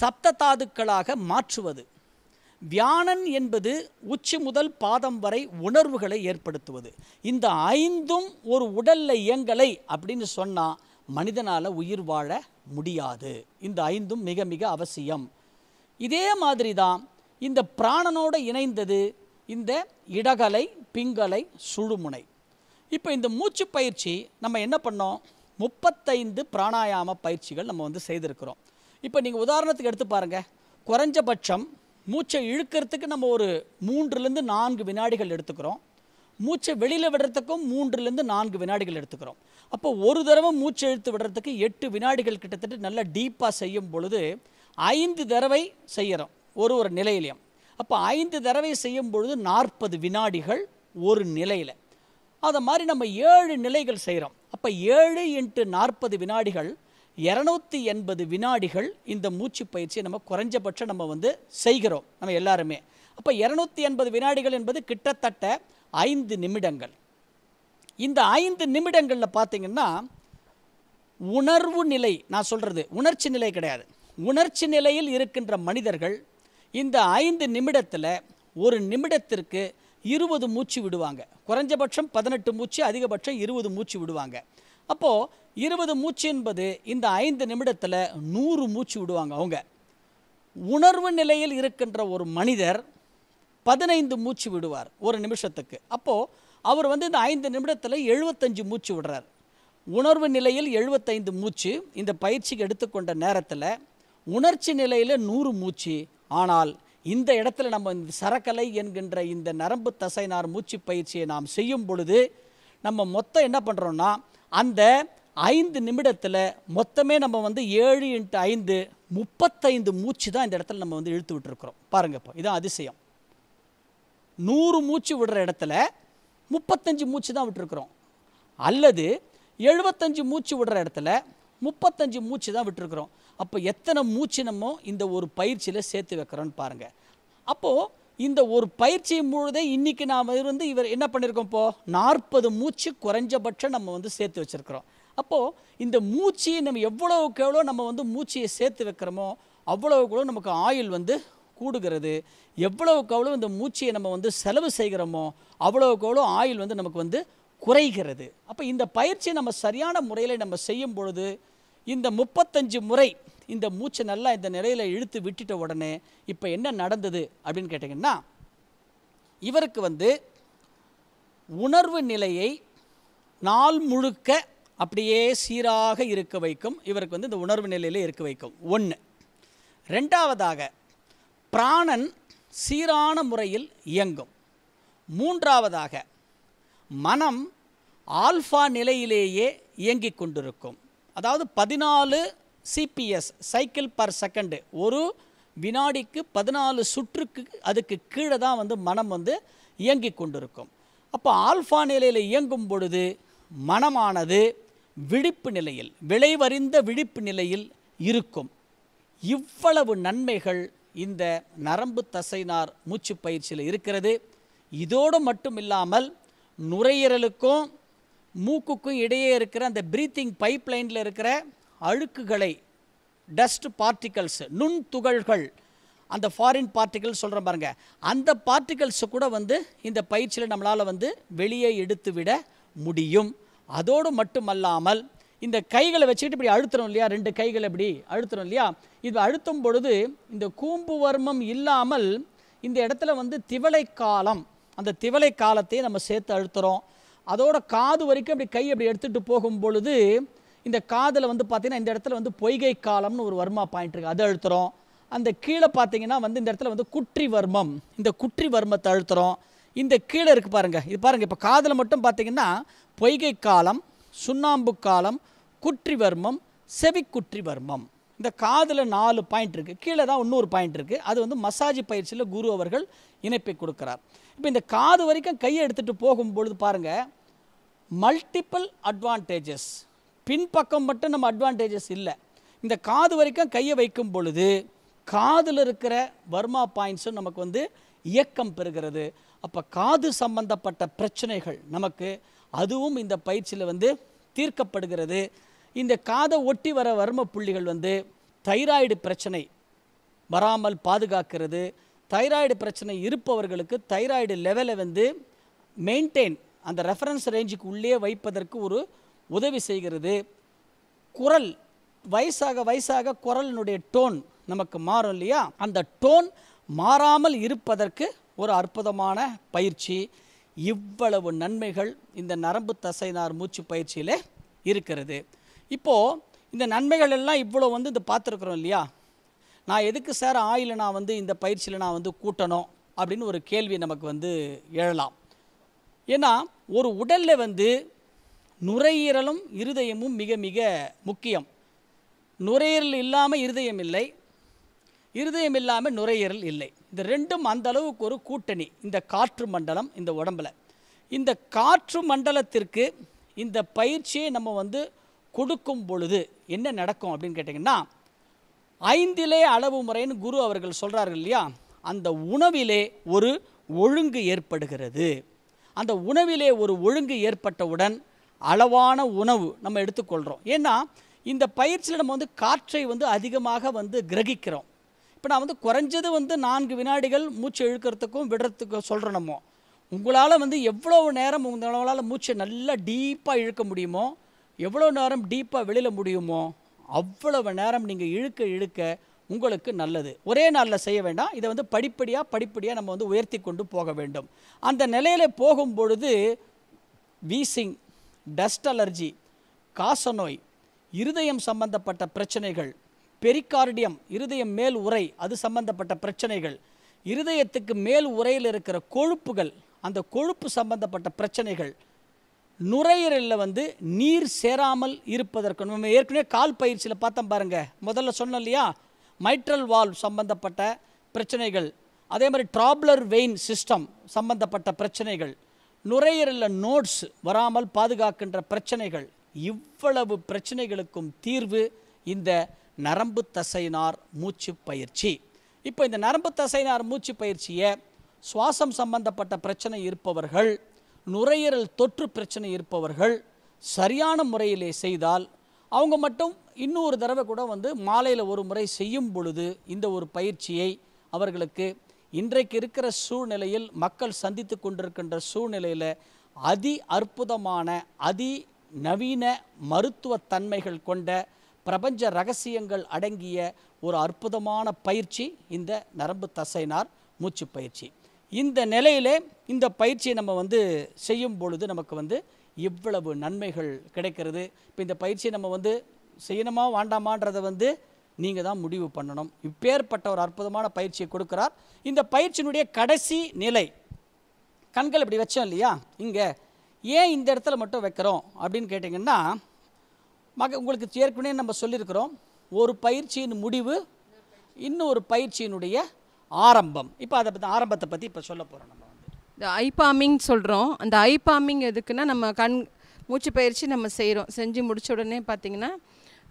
சப்ததாதுக்களாக மாற்றுவது வியானன் என்பது உச்சி முதல் பாதம் வரை உணர்வுகளை ஏற்படுத்துவது இந்த ஐந்தும் ஒரு உடல்ல இயங்கலை அப்படின்னு சொன்னால் மனிதனால் உயிர் வாழ முடியாது இந்த ஐந்தும் மிக மிக அவசியம் இதே மாதிரி தான் இந்த பிராணனோடு இணைந்தது இந்த இடகலை பிங்கலை சுழுமுனை இப்போ இந்த மூச்சு பயிற்சி நம்ம என்ன பண்ணோம் முப்பத்தைந்து பிராணாயாம பயிற்சிகள் நம்ம வந்து செய்திருக்கிறோம் இப்போ நீங்கள் உதாரணத்துக்கு எடுத்து பாருங்கள் குறைஞ்சபட்சம் மூச்சை இழுக்கிறதுக்கு நம்ம ஒரு மூன்றுலேருந்து நான்கு வினாடிகள் எடுத்துக்கிறோம் மூச்சை வெளியில் விடுறதுக்கும் மூன்றுலேருந்து நான்கு வினாடிகள் எடுத்துக்கிறோம் அப்போ ஒரு தடவை மூச்சை இழுத்து விடுறதுக்கு எட்டு வினாடிகள் கிட்டத்தட்ட நல்லா டீப்பாக செய்யும் பொழுது ஐந்து தடவை செய்கிறோம் ஒரு ஒரு நிலையிலையும் அப்போ ஐந்து தடவை செய்யும் பொழுது நாற்பது வினாடிகள் ஒரு நிலையில் அதை மாதிரி நம்ம ஏழு நிலைகள் செய்கிறோம் அப்போ ஏழு இன்ட்டு நாற்பது வினாடிகள் இரநூத்தி எண்பது வினாடிகள் இந்த மூச்சு பயிற்சியை நம்ம குறைஞ்சபட்சம் நம்ம வந்து செய்கிறோம் நம்ம எல்லாருமே அப்போ இரநூத்தி எண்பது வினாடிகள் என்பது கிட்டத்தட்ட ஐந்து நிமிடங்கள் இந்த ஐந்து நிமிடங்களில் பார்த்திங்கன்னா உணர்வு நிலை நான் சொல்கிறது உணர்ச்சி நிலை கிடையாது உணர்ச்சி நிலையில் இருக்கின்ற மனிதர்கள் இந்த ஐந்து நிமிடத்தில் ஒரு நிமிடத்திற்கு இருபது மூச்சு விடுவாங்க குறைஞ்சபட்சம் பதினெட்டு மூச்சு அதிகபட்சம் இருபது மூச்சு விடுவாங்க அப்போது இருபது மூச்சு என்பது இந்த ஐந்து நிமிடத்தில் நூறு மூச்சு விடுவாங்க அவங்க உணர்வு நிலையில் இருக்கின்ற ஒரு மனிதர் பதினைந்து மூச்சு விடுவார் ஒரு நிமிஷத்துக்கு அப்போது அவர் வந்து இந்த ஐந்து நிமிடத்தில் எழுபத்தஞ்சு மூச்சு விடுறார் உணர்வு நிலையில் எழுபத்தைந்து மூச்சு இந்த பயிற்சிக்கு எடுத்துக்கொண்ட நேரத்தில் உணர்ச்சி நிலையில் நூறு மூச்சு ஆனால் இந்த இடத்துல நம்ம இந்த சரக்கலை என்கின்ற இந்த நரம்பு தசைனார் மூச்சு பயிற்சியை நாம் செய்யும் பொழுது நம்ம மொத்தம் என்ன பண்ணுறோம்னா அந்த ஐந்து நிமிடத்தில் மொத்தமே நம்ம வந்து ஏழு இன்ட்டு ஐந்து முப்பத்தைந்து மூச்சு தான் இந்த இடத்துல நம்ம வந்து இழுத்து விட்டுருக்குறோம் பாருங்கள் இப்போ இதுதான் அதிசயம் நூறு மூச்சு விடுற இடத்துல முப்பத்தஞ்சு மூச்சு தான் விட்டுருக்குறோம் அல்லது எழுபத்தஞ்சு மூச்சு விடுற இடத்துல முப்பத்தஞ்சு மூச்சு தான் விட்டுருக்குறோம் அப்போ எத்தனை மூச்சு நம்ம இந்த ஒரு பயிற்சியில் சேர்த்து வைக்கிறோன்னு பாருங்கள் அப்போது இந்த ஒரு பயிற்சி முழுதே இன்றைக்கி நாம் இருந்து இவர் என்ன பண்ணியிருக்கோம் இப்போது நாற்பது மூச்சு குறைஞ்சபட்சம் நம்ம வந்து சேர்த்து வச்சுருக்கிறோம் அப்போது இந்த மூச்சியை நம்ம எவ்வளோவுக்கு எவ்வளோ நம்ம வந்து மூச்சியை சேர்த்து வைக்கிறோமோ கூட நமக்கு ஆயில் வந்து கூடுகிறது எவ்வளோவுக்கு அவ்வளோ இந்த மூச்சியை நம்ம வந்து செலவு செய்கிறோமோ அவ்வளோவுக்கு அவ்வளோ ஆயில் வந்து நமக்கு வந்து குறைகிறது அப்போ இந்த பயிற்சியை நம்ம சரியான முறையில் நம்ம செய்யும் பொழுது இந்த முப்பத்தஞ்சு முறை இந்த மூச்சை நல்லா இந்த நிலையில் இழுத்து விட்டுட்ட உடனே இப்போ என்ன நடந்தது அப்படின்னு கேட்டிங்கன்னா இவருக்கு வந்து உணர்வு நிலையை நாள் முழுக்க அப்படியே சீராக இருக்க வைக்கும் இவருக்கு வந்து இந்த உணர்வு நிலையில் இருக்க வைக்கும் ஒன்று ரெண்டாவதாக பிராணன் சீரான முறையில் இயங்கும் மூன்றாவதாக மனம் ஆல்ஃபா நிலையிலேயே இயங்கிக் கொண்டிருக்கும் அதாவது பதினாலு சிபிஎஸ் சைக்கிள் பர் செகண்டு ஒரு வினாடிக்கு பதினாலு சுற்றுக்கு அதுக்கு கீழே தான் வந்து மனம் வந்து இயங்கி கொண்டிருக்கும் அப்போ ஆல்ஃபா நிலையில் இயங்கும் பொழுது மனமானது விழிப்பு நிலையில் விளைவறிந்த விழிப்பு நிலையில் இருக்கும் இவ்வளவு நன்மைகள் இந்த நரம்பு தசைனார் மூச்சு பயிற்சியில் இருக்கிறது இதோடு மட்டும் இல்லாமல் நுரையீரலுக்கும் மூக்குக்கும் இடையே இருக்கிற அந்த ப்ரீத்திங் பைப் லைனில் இருக்கிற அழுக்குகளை டஸ்ட் பார்ட்டிகல்ஸ் நுண் துகள்கள் அந்த ஃபாரின் பார்ட்டிகல் சொல்கிற பாருங்க அந்த பார்ட்டிகல்ஸு கூட வந்து இந்த பயிற்சியில் நம்மளால் வந்து வெளியே எடுத்து விட முடியும் அதோடு மட்டுமல்லாமல் இந்த கைகளை வச்சுக்கிட்டு இப்படி அழுத்துறோம் இல்லையா ரெண்டு கைகள் இப்படி அழுத்துறோம் இல்லையா இது அழுத்தும் பொழுது இந்த கூம்பு வர்மம் இல்லாமல் இந்த இடத்துல வந்து திவளை காலம் அந்த திவளை காலத்தையும் நம்ம சேர்த்து அழுத்துகிறோம் அதோட காது வரைக்கும் அப்படி கை அப்படி எடுத்துகிட்டு போகும் பொழுது இந்த காதில் வந்து பார்த்திங்கன்னா இந்த இடத்துல வந்து பொய்கை காலம்னு ஒரு வர்மா பாயிண்ட் இருக்குது அதை அழுத்துறோம் அந்த கீழே பார்த்தீங்கன்னா வந்து இந்த இடத்துல வந்து குற்றி வர்மம் இந்த குற்றி வர்மத்தை அழுத்துகிறோம் இந்த கீழே இருக்குது பாருங்கள் இது பாருங்கள் இப்போ காதில் மட்டும் பார்த்திங்கன்னா பொய்கை காலம் சுண்ணாம்பு காலம் குற்றி செவிக்குற்றி செவிக்குற்றிவர்மம் இந்த காதில் நாலு பாயிண்ட் இருக்குது கீழே தான் இன்னொரு பாயிண்ட் இருக்குது அது வந்து மசாஜ் பயிற்சியில் குரு அவர்கள் இணைப்பை கொடுக்குறார் இப்போ இந்த காது வரைக்கும் கையை எடுத்துகிட்டு போகும்பொழுது பாருங்கள் மல்டிப்புள் அட்வான்டேஜஸ் பின்பக்கம் மட்டும் நம்ம அட்வான்டேஜஸ் இல்லை இந்த காது வரைக்கும் கையை வைக்கும் பொழுது காதில் இருக்கிற வர்மா பாயிண்ட்ஸும் நமக்கு வந்து இயக்கம் பெறுகிறது அப்போ காது சம்பந்தப்பட்ட பிரச்சனைகள் நமக்கு அதுவும் இந்த பயிற்சியில் வந்து தீர்க்கப்படுகிறது இந்த காதை ஒட்டி வர வர்ம புள்ளிகள் வந்து தைராய்டு பிரச்சனை வராமல் பாதுகாக்கிறது தைராய்டு பிரச்சனை இருப்பவர்களுக்கு தைராய்டு லெவலை வந்து மெயின்டைன் அந்த ரெஃபரன்ஸ் ரேஞ்சுக்கு உள்ளே வைப்பதற்கு ஒரு உதவி செய்கிறது குரல் வயசாக வயசாக குரலினுடைய டோன் நமக்கு மாறும் இல்லையா அந்த டோன் மாறாமல் இருப்பதற்கு ஒரு அற்புதமான பயிற்சி இவ்வளவு நன்மைகள் இந்த நரம்பு தசைனார் மூச்சு பயிற்சியில் இருக்கிறது இப்போது இந்த நன்மைகள் எல்லாம் இவ்வளோ வந்து இந்த பார்த்துருக்குறோம் இல்லையா நான் எதுக்கு சார் ஆயில் நான் வந்து இந்த பயிற்சியில் நான் வந்து கூட்டணும் அப்படின்னு ஒரு கேள்வி நமக்கு வந்து எழலாம் ஏன்னா ஒரு உடலில் வந்து நுரையீரலும் இருதயமும் மிக மிக முக்கியம் நுரையீரல் இல்லாமல் இருதயம் இல்லை இருதயம் இல்லாமல் நுரையீரல் இல்லை இந்த ரெண்டும் அந்த அளவுக்கு ஒரு கூட்டணி இந்த காற்று மண்டலம் இந்த உடம்பில் இந்த காற்று மண்டலத்திற்கு இந்த பயிற்சியை நம்ம வந்து கொடுக்கும் பொழுது என்ன நடக்கும் அப்படின்னு கேட்டிங்கன்னா ஐந்திலே அளவு முறைன்னு குரு அவர்கள் சொல்கிறார்கள் இல்லையா அந்த உணவிலே ஒரு ஒழுங்கு ஏற்படுகிறது அந்த உணவிலே ஒரு ஒழுங்கு ஏற்பட்டவுடன் அளவான உணவு நம்ம எடுத்துக்கொள்கிறோம் ஏன்னா இந்த பயிற்சியில் நம்ம வந்து காற்றை வந்து அதிகமாக வந்து கிரகிக்கிறோம் இப்போ நான் வந்து குறைஞ்சது வந்து நான்கு வினாடிகள் மூச்சு இழுக்கிறதுக்கும் விடுறதுக்கும் சொல்கிறோம் நம்ம உங்களால் வந்து எவ்வளோ நேரம் உங்களால் மூச்சை நல்லா டீப்பாக இழுக்க முடியுமோ எவ்வளோ நேரம் டீப்பாக வெளியில் முடியுமோ அவ்வளவு நேரம் நீங்கள் இழுக்க இழுக்க உங்களுக்கு நல்லது ஒரே நாளில் செய்ய வேண்டாம் இதை வந்து படிப்படியாக படிப்படியாக நம்ம வந்து உயர்த்தி கொண்டு போக வேண்டும் அந்த நிலையில் போகும் பொழுது வீசிங் டஸ்ட் அலர்ஜி காசநோய் இருதயம் சம்பந்தப்பட்ட பிரச்சனைகள் பெரிகார்டியம் இருதயம் மேல் உரை அது சம்பந்தப்பட்ட பிரச்சனைகள் இருதயத்துக்கு மேல் உரையில் இருக்கிற கொழுப்புகள் அந்த கொழுப்பு சம்பந்தப்பட்ட பிரச்சனைகள் நுரையீரலில் வந்து நீர் சேராமல் இருப்பதற்கு நம்ம ஏற்கனவே கால் பயிற்சியில் பார்த்தோம் பாருங்கள் முதல்ல சொன்னோம் இல்லையா மைட்ரல் வால்வ் சம்பந்தப்பட்ட பிரச்சனைகள் அதே மாதிரி ட்ராப்லர் வெயின் சிஸ்டம் சம்பந்தப்பட்ட பிரச்சனைகள் நுரையீரலில் நோட்ஸ் வராமல் பாதுகாக்கின்ற பிரச்சனைகள் இவ்வளவு பிரச்சனைகளுக்கும் தீர்வு இந்த நரம்பு தசைனார் மூச்சு பயிற்சி இப்போ இந்த நரம்பு தசைனார் மூச்சு பயிற்சியை சுவாசம் சம்பந்தப்பட்ட பிரச்சனை இருப்பவர்கள் நுரையீரல் தொற்று பிரச்சனை இருப்பவர்கள் சரியான முறையிலே செய்தால் அவங்க மட்டும் இன்னொரு தடவை கூட வந்து மாலையில் ஒரு முறை செய்யும் பொழுது இந்த ஒரு பயிற்சியை அவர்களுக்கு இன்றைக்கு இருக்கிற சூழ்நிலையில் மக்கள் சந்தித்து கொண்டிருக்கின்ற சூழ்நிலையில் அதி அற்புதமான அதி நவீன மருத்துவ தன்மைகள் கொண்ட பிரபஞ்ச ரகசியங்கள் அடங்கிய ஒரு அற்புதமான பயிற்சி இந்த நரம்பு தசைனார் மூச்சு பயிற்சி இந்த நிலையிலே இந்த பயிற்சியை நம்ம வந்து செய்யும் பொழுது நமக்கு வந்து இவ்வளவு நன்மைகள் கிடைக்கிறது இப்போ இந்த பயிற்சியை நம்ம வந்து செய்யணுமா வேண்டாமான்றதை வந்து நீங்கள் தான் முடிவு பண்ணணும் இப்பேற்பட்ட ஒரு அற்புதமான பயிற்சியை கொடுக்குறார் இந்த பயிற்சியினுடைய கடைசி நிலை கண்கள் இப்படி வச்சோம் இல்லையா இங்கே ஏன் இந்த இடத்துல மட்டும் வைக்கிறோம் அப்படின்னு கேட்டிங்கன்னா மக உங்களுக்கு ஏற்கனவே நம்ம சொல்லியிருக்கிறோம் ஒரு பயிற்சியின் முடிவு இன்னொரு பயிற்சியினுடைய ஆரம்பம் இப்போ அதை பற்றி ஆரம்பத்தை பற்றி இப்போ சொல்ல போகிறோம் நம்ம வந்து இந்த ஐபாமிங் சொல்கிறோம் அந்த ஐபாமிங் எதுக்குன்னா நம்ம கண் மூச்சு பயிற்சி நம்ம செய்கிறோம் செஞ்சு முடிச்ச உடனே பார்த்திங்கன்னா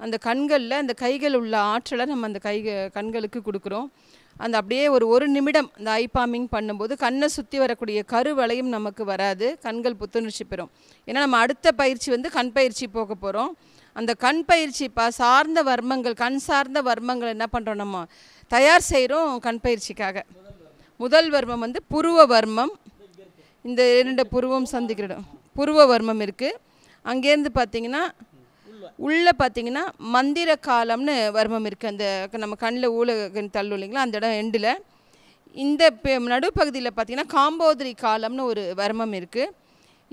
அந்த கண்களில் அந்த கைகள் உள்ள ஆற்றலை நம்ம அந்த கை கண்களுக்கு கொடுக்குறோம் அந்த அப்படியே ஒரு ஒரு நிமிடம் இந்த ஐபாமிங் பண்ணும்போது கண்ணை சுற்றி வரக்கூடிய கருவளையும் நமக்கு வராது கண்கள் புத்துணர்ச்சி பெறும் ஏன்னா நம்ம அடுத்த பயிற்சி வந்து கண் பயிற்சி போக போகிறோம் அந்த கண் பயிற்சி இப்போ சார்ந்த வர்மங்கள் கண் சார்ந்த வர்மங்கள் என்ன பண்ணுறோம் நம்ம தயார் செய்கிறோம் கண் பயிற்சிக்காக முதல் வர்மம் வந்து புருவ வர்மம் இந்த இரண்டு புருவம் சந்திக்கிற இடம் புருவ வர்மம் இருக்குது அங்கேருந்து பார்த்தீங்கன்னா உள்ளே பார்த்தீங்கன்னா மந்திர காலம்னு வர்மம் இருக்குது அந்த நம்ம கண்ணில் ஊழகன் தள்ளு இல்லைங்களா அந்த இடம் எண்டில் இந்த நடுப்பகுதியில் பார்த்தீங்கன்னா காம்போதிரி காலம்னு ஒரு வர்மம் இருக்குது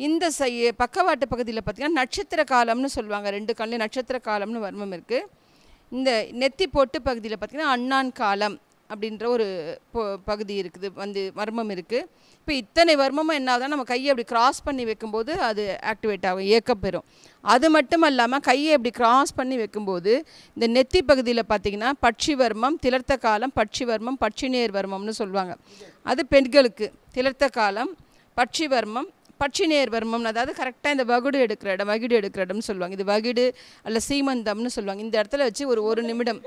இந்த சை பக்கவாட்டு பகுதியில் பார்த்திங்கன்னா நட்சத்திர காலம்னு சொல்லுவாங்க ரெண்டு கண்ணில் நட்சத்திர காலம்னு வர்மம் இருக்குது இந்த நெத்தி பொட்டு பகுதியில் பார்த்திங்கன்னா அண்ணான் காலம் அப்படின்ற ஒரு பகுதி இருக்குது வந்து வர்மம் இருக்குது இப்போ இத்தனை வர்மமும் என்னாதான் நம்ம கையை அப்படி கிராஸ் பண்ணி வைக்கும்போது அது ஆக்டிவேட் ஆகும் இயக்கம் பெறும் அது மட்டும் இல்லாமல் கையை அப்படி கிராஸ் பண்ணி வைக்கும்போது இந்த நெத்தி பகுதியில் பார்த்திங்கன்னா பட்சி வர்மம் திலர்த்த காலம் பட்சி வர்மம் நேர் வர்மம்னு சொல்லுவாங்க அது பெண்களுக்கு திலர்த்த காலம் பட்சி வர்மம் பட்சிநேர் வர்மம் அதாவது கரெக்டாக இந்த வகுடு எடுக்கிற இடம் வகிடு எடுக்கிற இடம்னு சொல்லுவாங்க இது வகிடு அல்ல சீமந்தம்னு சொல்லுவாங்க இந்த இடத்துல வச்சு ஒரு ஒரு நிமிடம்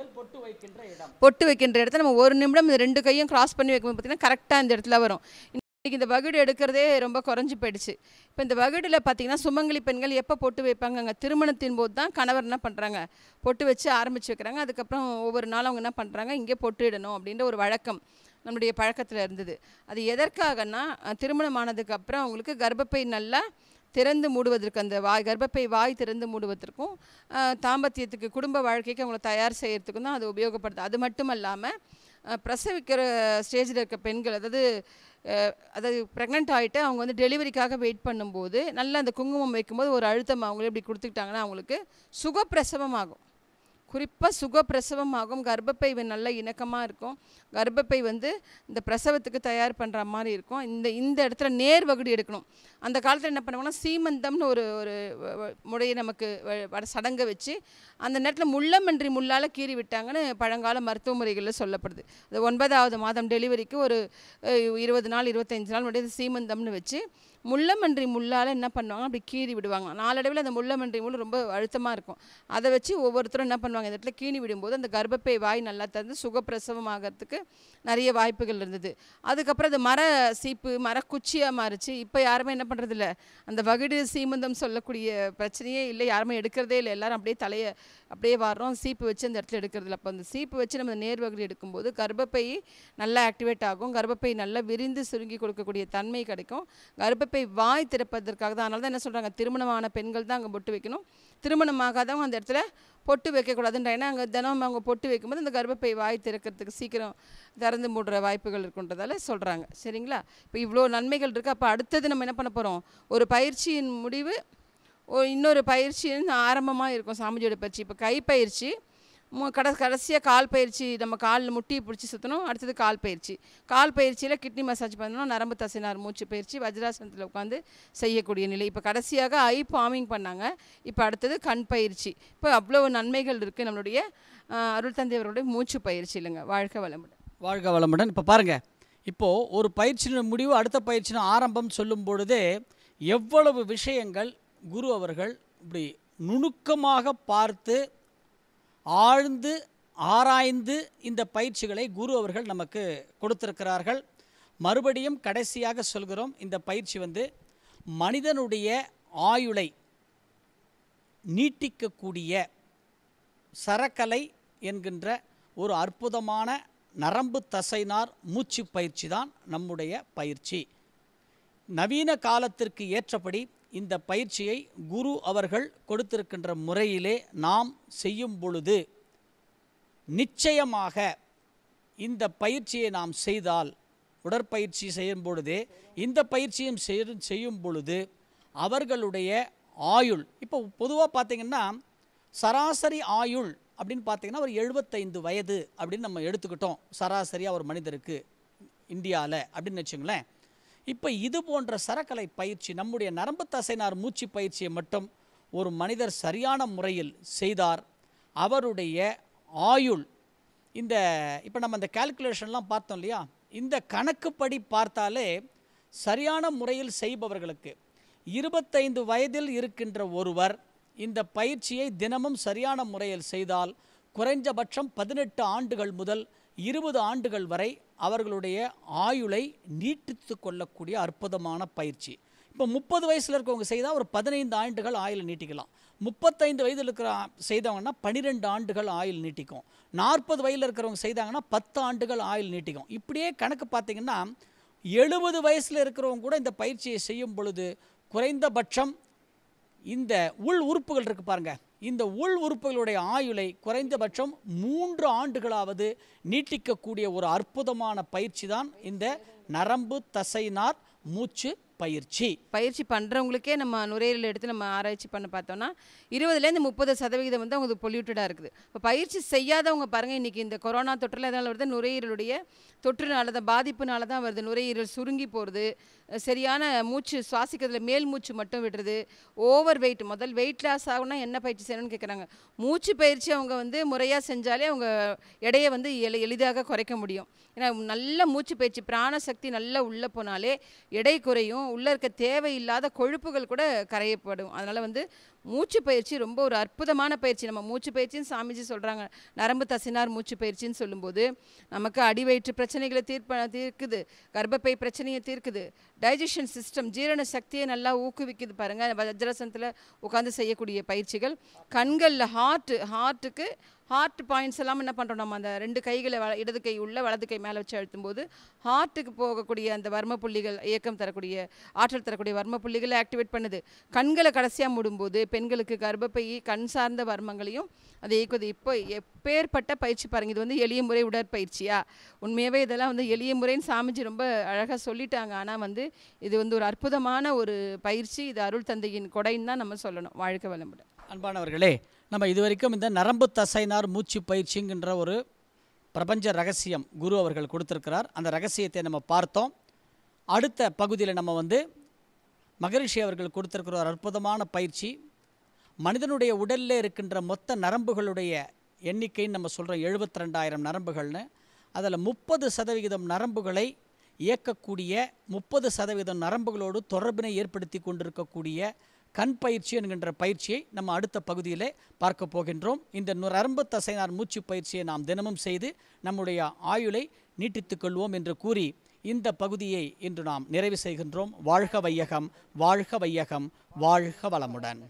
பொட்டு வைக்கின்ற இடத்துல நம்ம ஒரு நிமிடம் இந்த ரெண்டு கையும் கிராஸ் பண்ணி வைக்கும்போது பார்த்திங்கன்னா கரெக்டாக இந்த இடத்துல வரும் இன்றைக்கி இந்த வகுடு எடுக்கிறதே ரொம்ப குறைஞ்சி போயிடுச்சு இப்போ இந்த வகுடில் பார்த்திங்கன்னா சுமங்கலி பெண்கள் எப்போ பொட்டு வைப்பாங்க அங்கே திருமணத்தின் போது தான் கணவர் என்ன பண்ணுறாங்க பொட்டு வச்சு ஆரம்பித்து வைக்கிறாங்க அதுக்கப்புறம் ஒவ்வொரு நாளும் அவங்க என்ன பண்ணுறாங்க இங்கே பொட்டு இடணும் அப்படின்ற ஒரு வழக்கம் நம்முடைய பழக்கத்தில் இருந்தது அது எதற்காகனா திருமணமானதுக்கு அப்புறம் அவங்களுக்கு கர்ப்பப்பை நல்லா திறந்து மூடுவதற்கு அந்த வாய் கர்ப்பப்பை வாய் திறந்து மூடுவதற்கும் தாம்பத்தியத்துக்கு குடும்ப வாழ்க்கைக்கு அவங்கள தயார் செய்கிறதுக்கும் தான் அது உபயோகப்படுது அது மட்டும் இல்லாமல் பிரசவிக்கிற ஸ்டேஜில் இருக்க பெண்கள் அதாவது அதாவது ப்ரெக்னென்ட் ஆகிட்டு அவங்க வந்து டெலிவரிக்காக வெயிட் பண்ணும்போது நல்லா அந்த குங்குமம் வைக்கும்போது ஒரு அழுத்தம் அவங்களே இப்படி கொடுத்துக்கிட்டாங்கன்னா அவங்களுக்கு சுகப்பிரசவம் ஆகும் குறிப்பாக சுகப்பிரசவம் ஆகும் கர்ப்பப்பை நல்ல இணக்கமாக இருக்கும் கர்ப்பப்பை வந்து இந்த பிரசவத்துக்கு தயார் பண்ணுற மாதிரி இருக்கும் இந்த இந்த இடத்துல நேர் வகுடி எடுக்கணும் அந்த காலத்தில் என்ன பண்ணுவாங்கன்னா சீமந்தம்னு ஒரு ஒரு முறையை நமக்கு சடங்கை வச்சு அந்த நேரத்தில் முள்ளமன்றி முள்ளால் கீறி விட்டாங்கன்னு பழங்கால மருத்துவ முறைகளில் சொல்லப்படுது அது ஒன்பதாவது மாதம் டெலிவரிக்கு ஒரு இருபது நாள் இருபத்தஞ்சு நாள் முன்னாடி சீமந்தம்னு வச்சு முள்ளமன்றி முள்ளால் என்ன பண்ணுவாங்க அப்படி கீறி விடுவாங்க நாளடைவில் அந்த முள்ளமன்றி முள் ரொம்ப அழுத்தமாக இருக்கும் அதை வச்சு ஒவ்வொருத்தரும் என்ன பண்ணுவாங்க இந்த இடத்துல கீணி விடும்போது அந்த கர்ப்பப்பை வாய் நல்லா திறந்து சுகப்பிரசவம் ஆகிறதுக்கு நிறைய வாய்ப்புகள் இருந்தது அதுக்கப்புறம் அது மர சீப்பு மரக்குச்சியாக மாறிச்சு இப்போ யாருமே என்ன பண்ணுறதில்ல அந்த வகுடு சீமந்தம் சொல்லக்கூடிய பிரச்சனையே இல்லை யாருமே எடுக்கிறதே இல்லை எல்லோரும் அப்படியே தலையை அப்படியே வர்றோம் சீப்பு வச்சு அந்த இடத்துல எடுக்கிறதுல அப்போ அந்த சீப்பு வச்சு நம்ம நேர்வகல் எடுக்கும்போது கர்ப்பப்பை நல்லா ஆக்டிவேட் ஆகும் கர்ப்பப்பை நல்லா விரிந்து சுருங்கி கொடுக்கக்கூடிய தன்மை கிடைக்கும் கர்ப்பப்பை வாய் திறப்பதற்காக தான் அதனால தான் என்ன சொல்கிறாங்க திருமணமான பெண்கள் தான் அங்கே பொட்டு வைக்கணும் திருமணமாகாதவங்க அந்த இடத்துல பொட்டு வைக்கக்கூடாதுன்றா ஏன்னா அங்கே தினம் அவங்க பொட்டு வைக்கும்போது அந்த கர்ப்பப்பை வாய் திறக்கிறதுக்கு சீக்கிரம் திறந்து மூடுற வாய்ப்புகள் இருக்குன்றதால சொல்கிறாங்க சரிங்களா இப்போ இவ்வளோ நன்மைகள் இருக்குது அப்போ அடுத்தது நம்ம என்ன பண்ண போகிறோம் ஒரு பயிற்சியின் முடிவு இன்னொரு பயிற்சின்னு ஆரம்பமாக இருக்கும் சாமிஜியோட பயிற்சி இப்போ கைப்பயிற்சி கடை கடைசியாக கால் பயிற்சி நம்ம காலில் முட்டி பிடிச்சி சுற்றணும் அடுத்தது கால் பயிற்சி கால் பயிற்சியில் கிட்னி மசாஜ் பண்ணணும் நரம்பு தசைனார் மூச்சு பயிற்சி வஜ்ராசனத்தில் உட்காந்து செய்யக்கூடிய நிலை இப்போ கடைசியாக ஐ ஃபார்மிங் பண்ணாங்க இப்போ அடுத்தது கண் பயிற்சி இப்போ அவ்வளோ நன்மைகள் இருக்குது நம்மளுடைய அருள் அவர்களுடைய மூச்சு பயிற்சி இல்லைங்க வாழ்க வளமுடன் வாழ்க வளமுடன் இப்போ பாருங்கள் இப்போது ஒரு பயிற்சியின் முடிவு அடுத்த பயிற்சியின் ஆரம்பம் சொல்லும் பொழுதே எவ்வளவு விஷயங்கள் குரு அவர்கள் இப்படி நுணுக்கமாக பார்த்து ஆழ்ந்து ஆராய்ந்து இந்த பயிற்சிகளை குரு அவர்கள் நமக்கு கொடுத்திருக்கிறார்கள் மறுபடியும் கடைசியாக சொல்கிறோம் இந்த பயிற்சி வந்து மனிதனுடைய ஆயுளை நீட்டிக்கக்கூடிய சரக்கலை என்கின்ற ஒரு அற்புதமான நரம்பு தசைனார் மூச்சு பயிற்சி தான் நம்முடைய பயிற்சி நவீன காலத்திற்கு ஏற்றபடி இந்த பயிற்சியை குரு அவர்கள் கொடுத்திருக்கின்ற முறையிலே நாம் செய்யும் பொழுது நிச்சயமாக இந்த பயிற்சியை நாம் செய்தால் உடற்பயிற்சி செய்யும் பொழுதே இந்த பயிற்சியும் செய்யும் பொழுது அவர்களுடைய ஆயுள் இப்போ பொதுவாக பார்த்திங்கன்னா சராசரி ஆயுள் அப்படின்னு பார்த்திங்கன்னா ஒரு எழுபத்தைந்து வயது அப்படின்னு நம்ம எடுத்துக்கிட்டோம் சராசரியாக ஒரு மனிதருக்கு இந்தியாவில் அப்படின்னு வச்சுங்களேன் இப்போ இது போன்ற சரக்கலை பயிற்சி நம்முடைய நரம்பு தசைனார் மூச்சு பயிற்சியை மட்டும் ஒரு மனிதர் சரியான முறையில் செய்தார் அவருடைய ஆயுள் இந்த இப்போ நம்ம அந்த கால்குலேஷன்லாம் பார்த்தோம் இல்லையா இந்த கணக்குப்படி பார்த்தாலே சரியான முறையில் செய்பவர்களுக்கு இருபத்தைந்து வயதில் இருக்கின்ற ஒருவர் இந்த பயிற்சியை தினமும் சரியான முறையில் செய்தால் குறைஞ்சபட்சம் பதினெட்டு ஆண்டுகள் முதல் இருபது ஆண்டுகள் வரை அவர்களுடைய ஆயுளை நீட்டித்து கொள்ளக்கூடிய அற்புதமான பயிற்சி இப்போ முப்பது வயசில் இருக்கவங்க செய்தால் ஒரு பதினைந்து ஆண்டுகள் ஆயுள் நீட்டிக்கலாம் முப்பத்தைந்து வயதில் இருக்கிற செய்தவங்கன்னா பன்னிரெண்டு ஆண்டுகள் ஆயுள் நீட்டிக்கும் நாற்பது வயதில் இருக்கிறவங்க செய்தாங்கன்னா பத்து ஆண்டுகள் ஆயுள் நீட்டிக்கும் இப்படியே கணக்கு பார்த்திங்கன்னா எழுபது வயசில் இருக்கிறவங்க கூட இந்த பயிற்சியை செய்யும் பொழுது குறைந்தபட்சம் இந்த உள் உறுப்புகள் இருக்குது பாருங்கள் இந்த உள் உறுப்புகளுடைய ஆயுளை குறைந்தபட்சம் மூன்று ஆண்டுகளாவது நீட்டிக்கக்கூடிய ஒரு அற்புதமான பயிற்சி தான் இந்த நரம்பு தசைநார் மூச்சு பயிற்சி பயிற்சி பண்ணுறவங்களுக்கே நம்ம நுரையீரல் எடுத்து நம்ம ஆராய்ச்சி பண்ண பார்த்தோன்னா இருபதுலேருந்து முப்பது சதவிகிதம் வந்து அவங்களுக்கு பொல்யூட்டடாக இருக்குது இப்போ பயிற்சி செய்யாதவங்க பாருங்கள் இன்றைக்கி இந்த கொரோனா தொற்றில் அதனால் வருது நுரையீரலுடைய தொற்றுனால தான் பாதிப்புனால தான் வருது நுரையீரல் சுருங்கி போகிறது சரியான மூச்சு சுவாசிக்கிறதுல மேல் மூச்சு மட்டும் விடுறது ஓவர் வெயிட் முதல் வெயிட் லாஸ் ஆகுனா என்ன பயிற்சி செய்யணும்னு கேட்குறாங்க மூச்சு பயிற்சி அவங்க வந்து முறையாக செஞ்சாலே அவங்க எடையை வந்து எளி எளிதாக குறைக்க முடியும் ஏன்னா நல்ல மூச்சு பயிற்சி பிராணசக்தி நல்லா உள்ளே போனாலே எடை குறையும் உள்ளே இருக்க தேவையில்லாத கொழுப்புகள் கூட கரையப்படும் அதனால் வந்து மூச்சு பயிற்சி ரொம்ப ஒரு அற்புதமான பயிற்சி நம்ம மூச்சு பயிற்சின்னு சாமிஜி சொல்கிறாங்க நரம்பு தசினார் மூச்சு பயிற்சின்னு சொல்லும்போது நமக்கு அடிவயிற்று பிரச்சனைகளை தீர்ப்ப தீர்க்குது கர்ப்பப்பை பிரச்சனையை தீர்க்குது டைஜஷன் சிஸ்டம் ஜீரண சக்தியை நல்லா ஊக்குவிக்குது பாருங்கள் வஜ்ரசனத்தில் உட்காந்து செய்யக்கூடிய பயிற்சிகள் கண்களில் ஹார்ட்டு ஹார்ட்டுக்கு ஹார்ட் பாயிண்ட்ஸ் எல்லாம் என்ன பண்ணுறோம் நம்ம அந்த ரெண்டு கைகளை வ இடது கை உள்ள வலது கை மேலே வச்சு போது ஹார்ட்டுக்கு போகக்கூடிய அந்த வர்ம புள்ளிகள் இயக்கம் தரக்கூடிய ஆற்றல் தரக்கூடிய வர்ம புள்ளிகளை ஆக்டிவேட் பண்ணுது கண்களை கடைசியாக மூடும்போது பெண்களுக்கு கர்ப்பப்பை கண் சார்ந்த வர்மங்களையும் அதை இயக்குவது இப்போ எப்பேற்பட்ட பயிற்சி பாருங்க இது வந்து எளிய முறை உடற்பயிற்சியா உண்மையாகவே இதெல்லாம் வந்து எளிய முறைன்னு சாமிஜி ரொம்ப அழகாக சொல்லிட்டாங்க ஆனால் வந்து இது வந்து ஒரு அற்புதமான ஒரு பயிற்சி இது அருள் தந்தையின் கொடைன்னு தான் நம்ம சொல்லணும் வாழ்க்கை வளமுடன் அன்பானவர்களே நம்ம இதுவரைக்கும் இந்த நரம்பு தசைனார் மூச்சு பயிற்சிங்கிற ஒரு பிரபஞ்ச ரகசியம் குரு அவர்கள் கொடுத்துருக்கிறார் அந்த ரகசியத்தை நம்ம பார்த்தோம் அடுத்த பகுதியில் நம்ம வந்து மகரிஷி அவர்கள் கொடுத்துருக்கிற ஒரு அற்புதமான பயிற்சி மனிதனுடைய உடலில் இருக்கின்ற மொத்த நரம்புகளுடைய எண்ணிக்கைன்னு நம்ம சொல்கிறோம் எழுபத்தி ரெண்டாயிரம் நரம்புகள்னு அதில் முப்பது சதவிகிதம் நரம்புகளை இயக்கக்கூடிய முப்பது சதவீதம் நரம்புகளோடு தொடர்பினை ஏற்படுத்தி கொண்டிருக்கக்கூடிய கண் பயிற்சி என்கின்ற பயிற்சியை நம்ம அடுத்த பகுதியில் பார்க்க போகின்றோம் இந்த நரம்பு தசைனார் மூச்சு பயிற்சியை நாம் தினமும் செய்து நம்முடைய ஆயுளை நீட்டித்துக் கொள்வோம் என்று கூறி இந்த பகுதியை இன்று நாம் நிறைவு செய்கின்றோம் வாழ்க வையகம் வாழ்க வையகம் வாழ்க வளமுடன்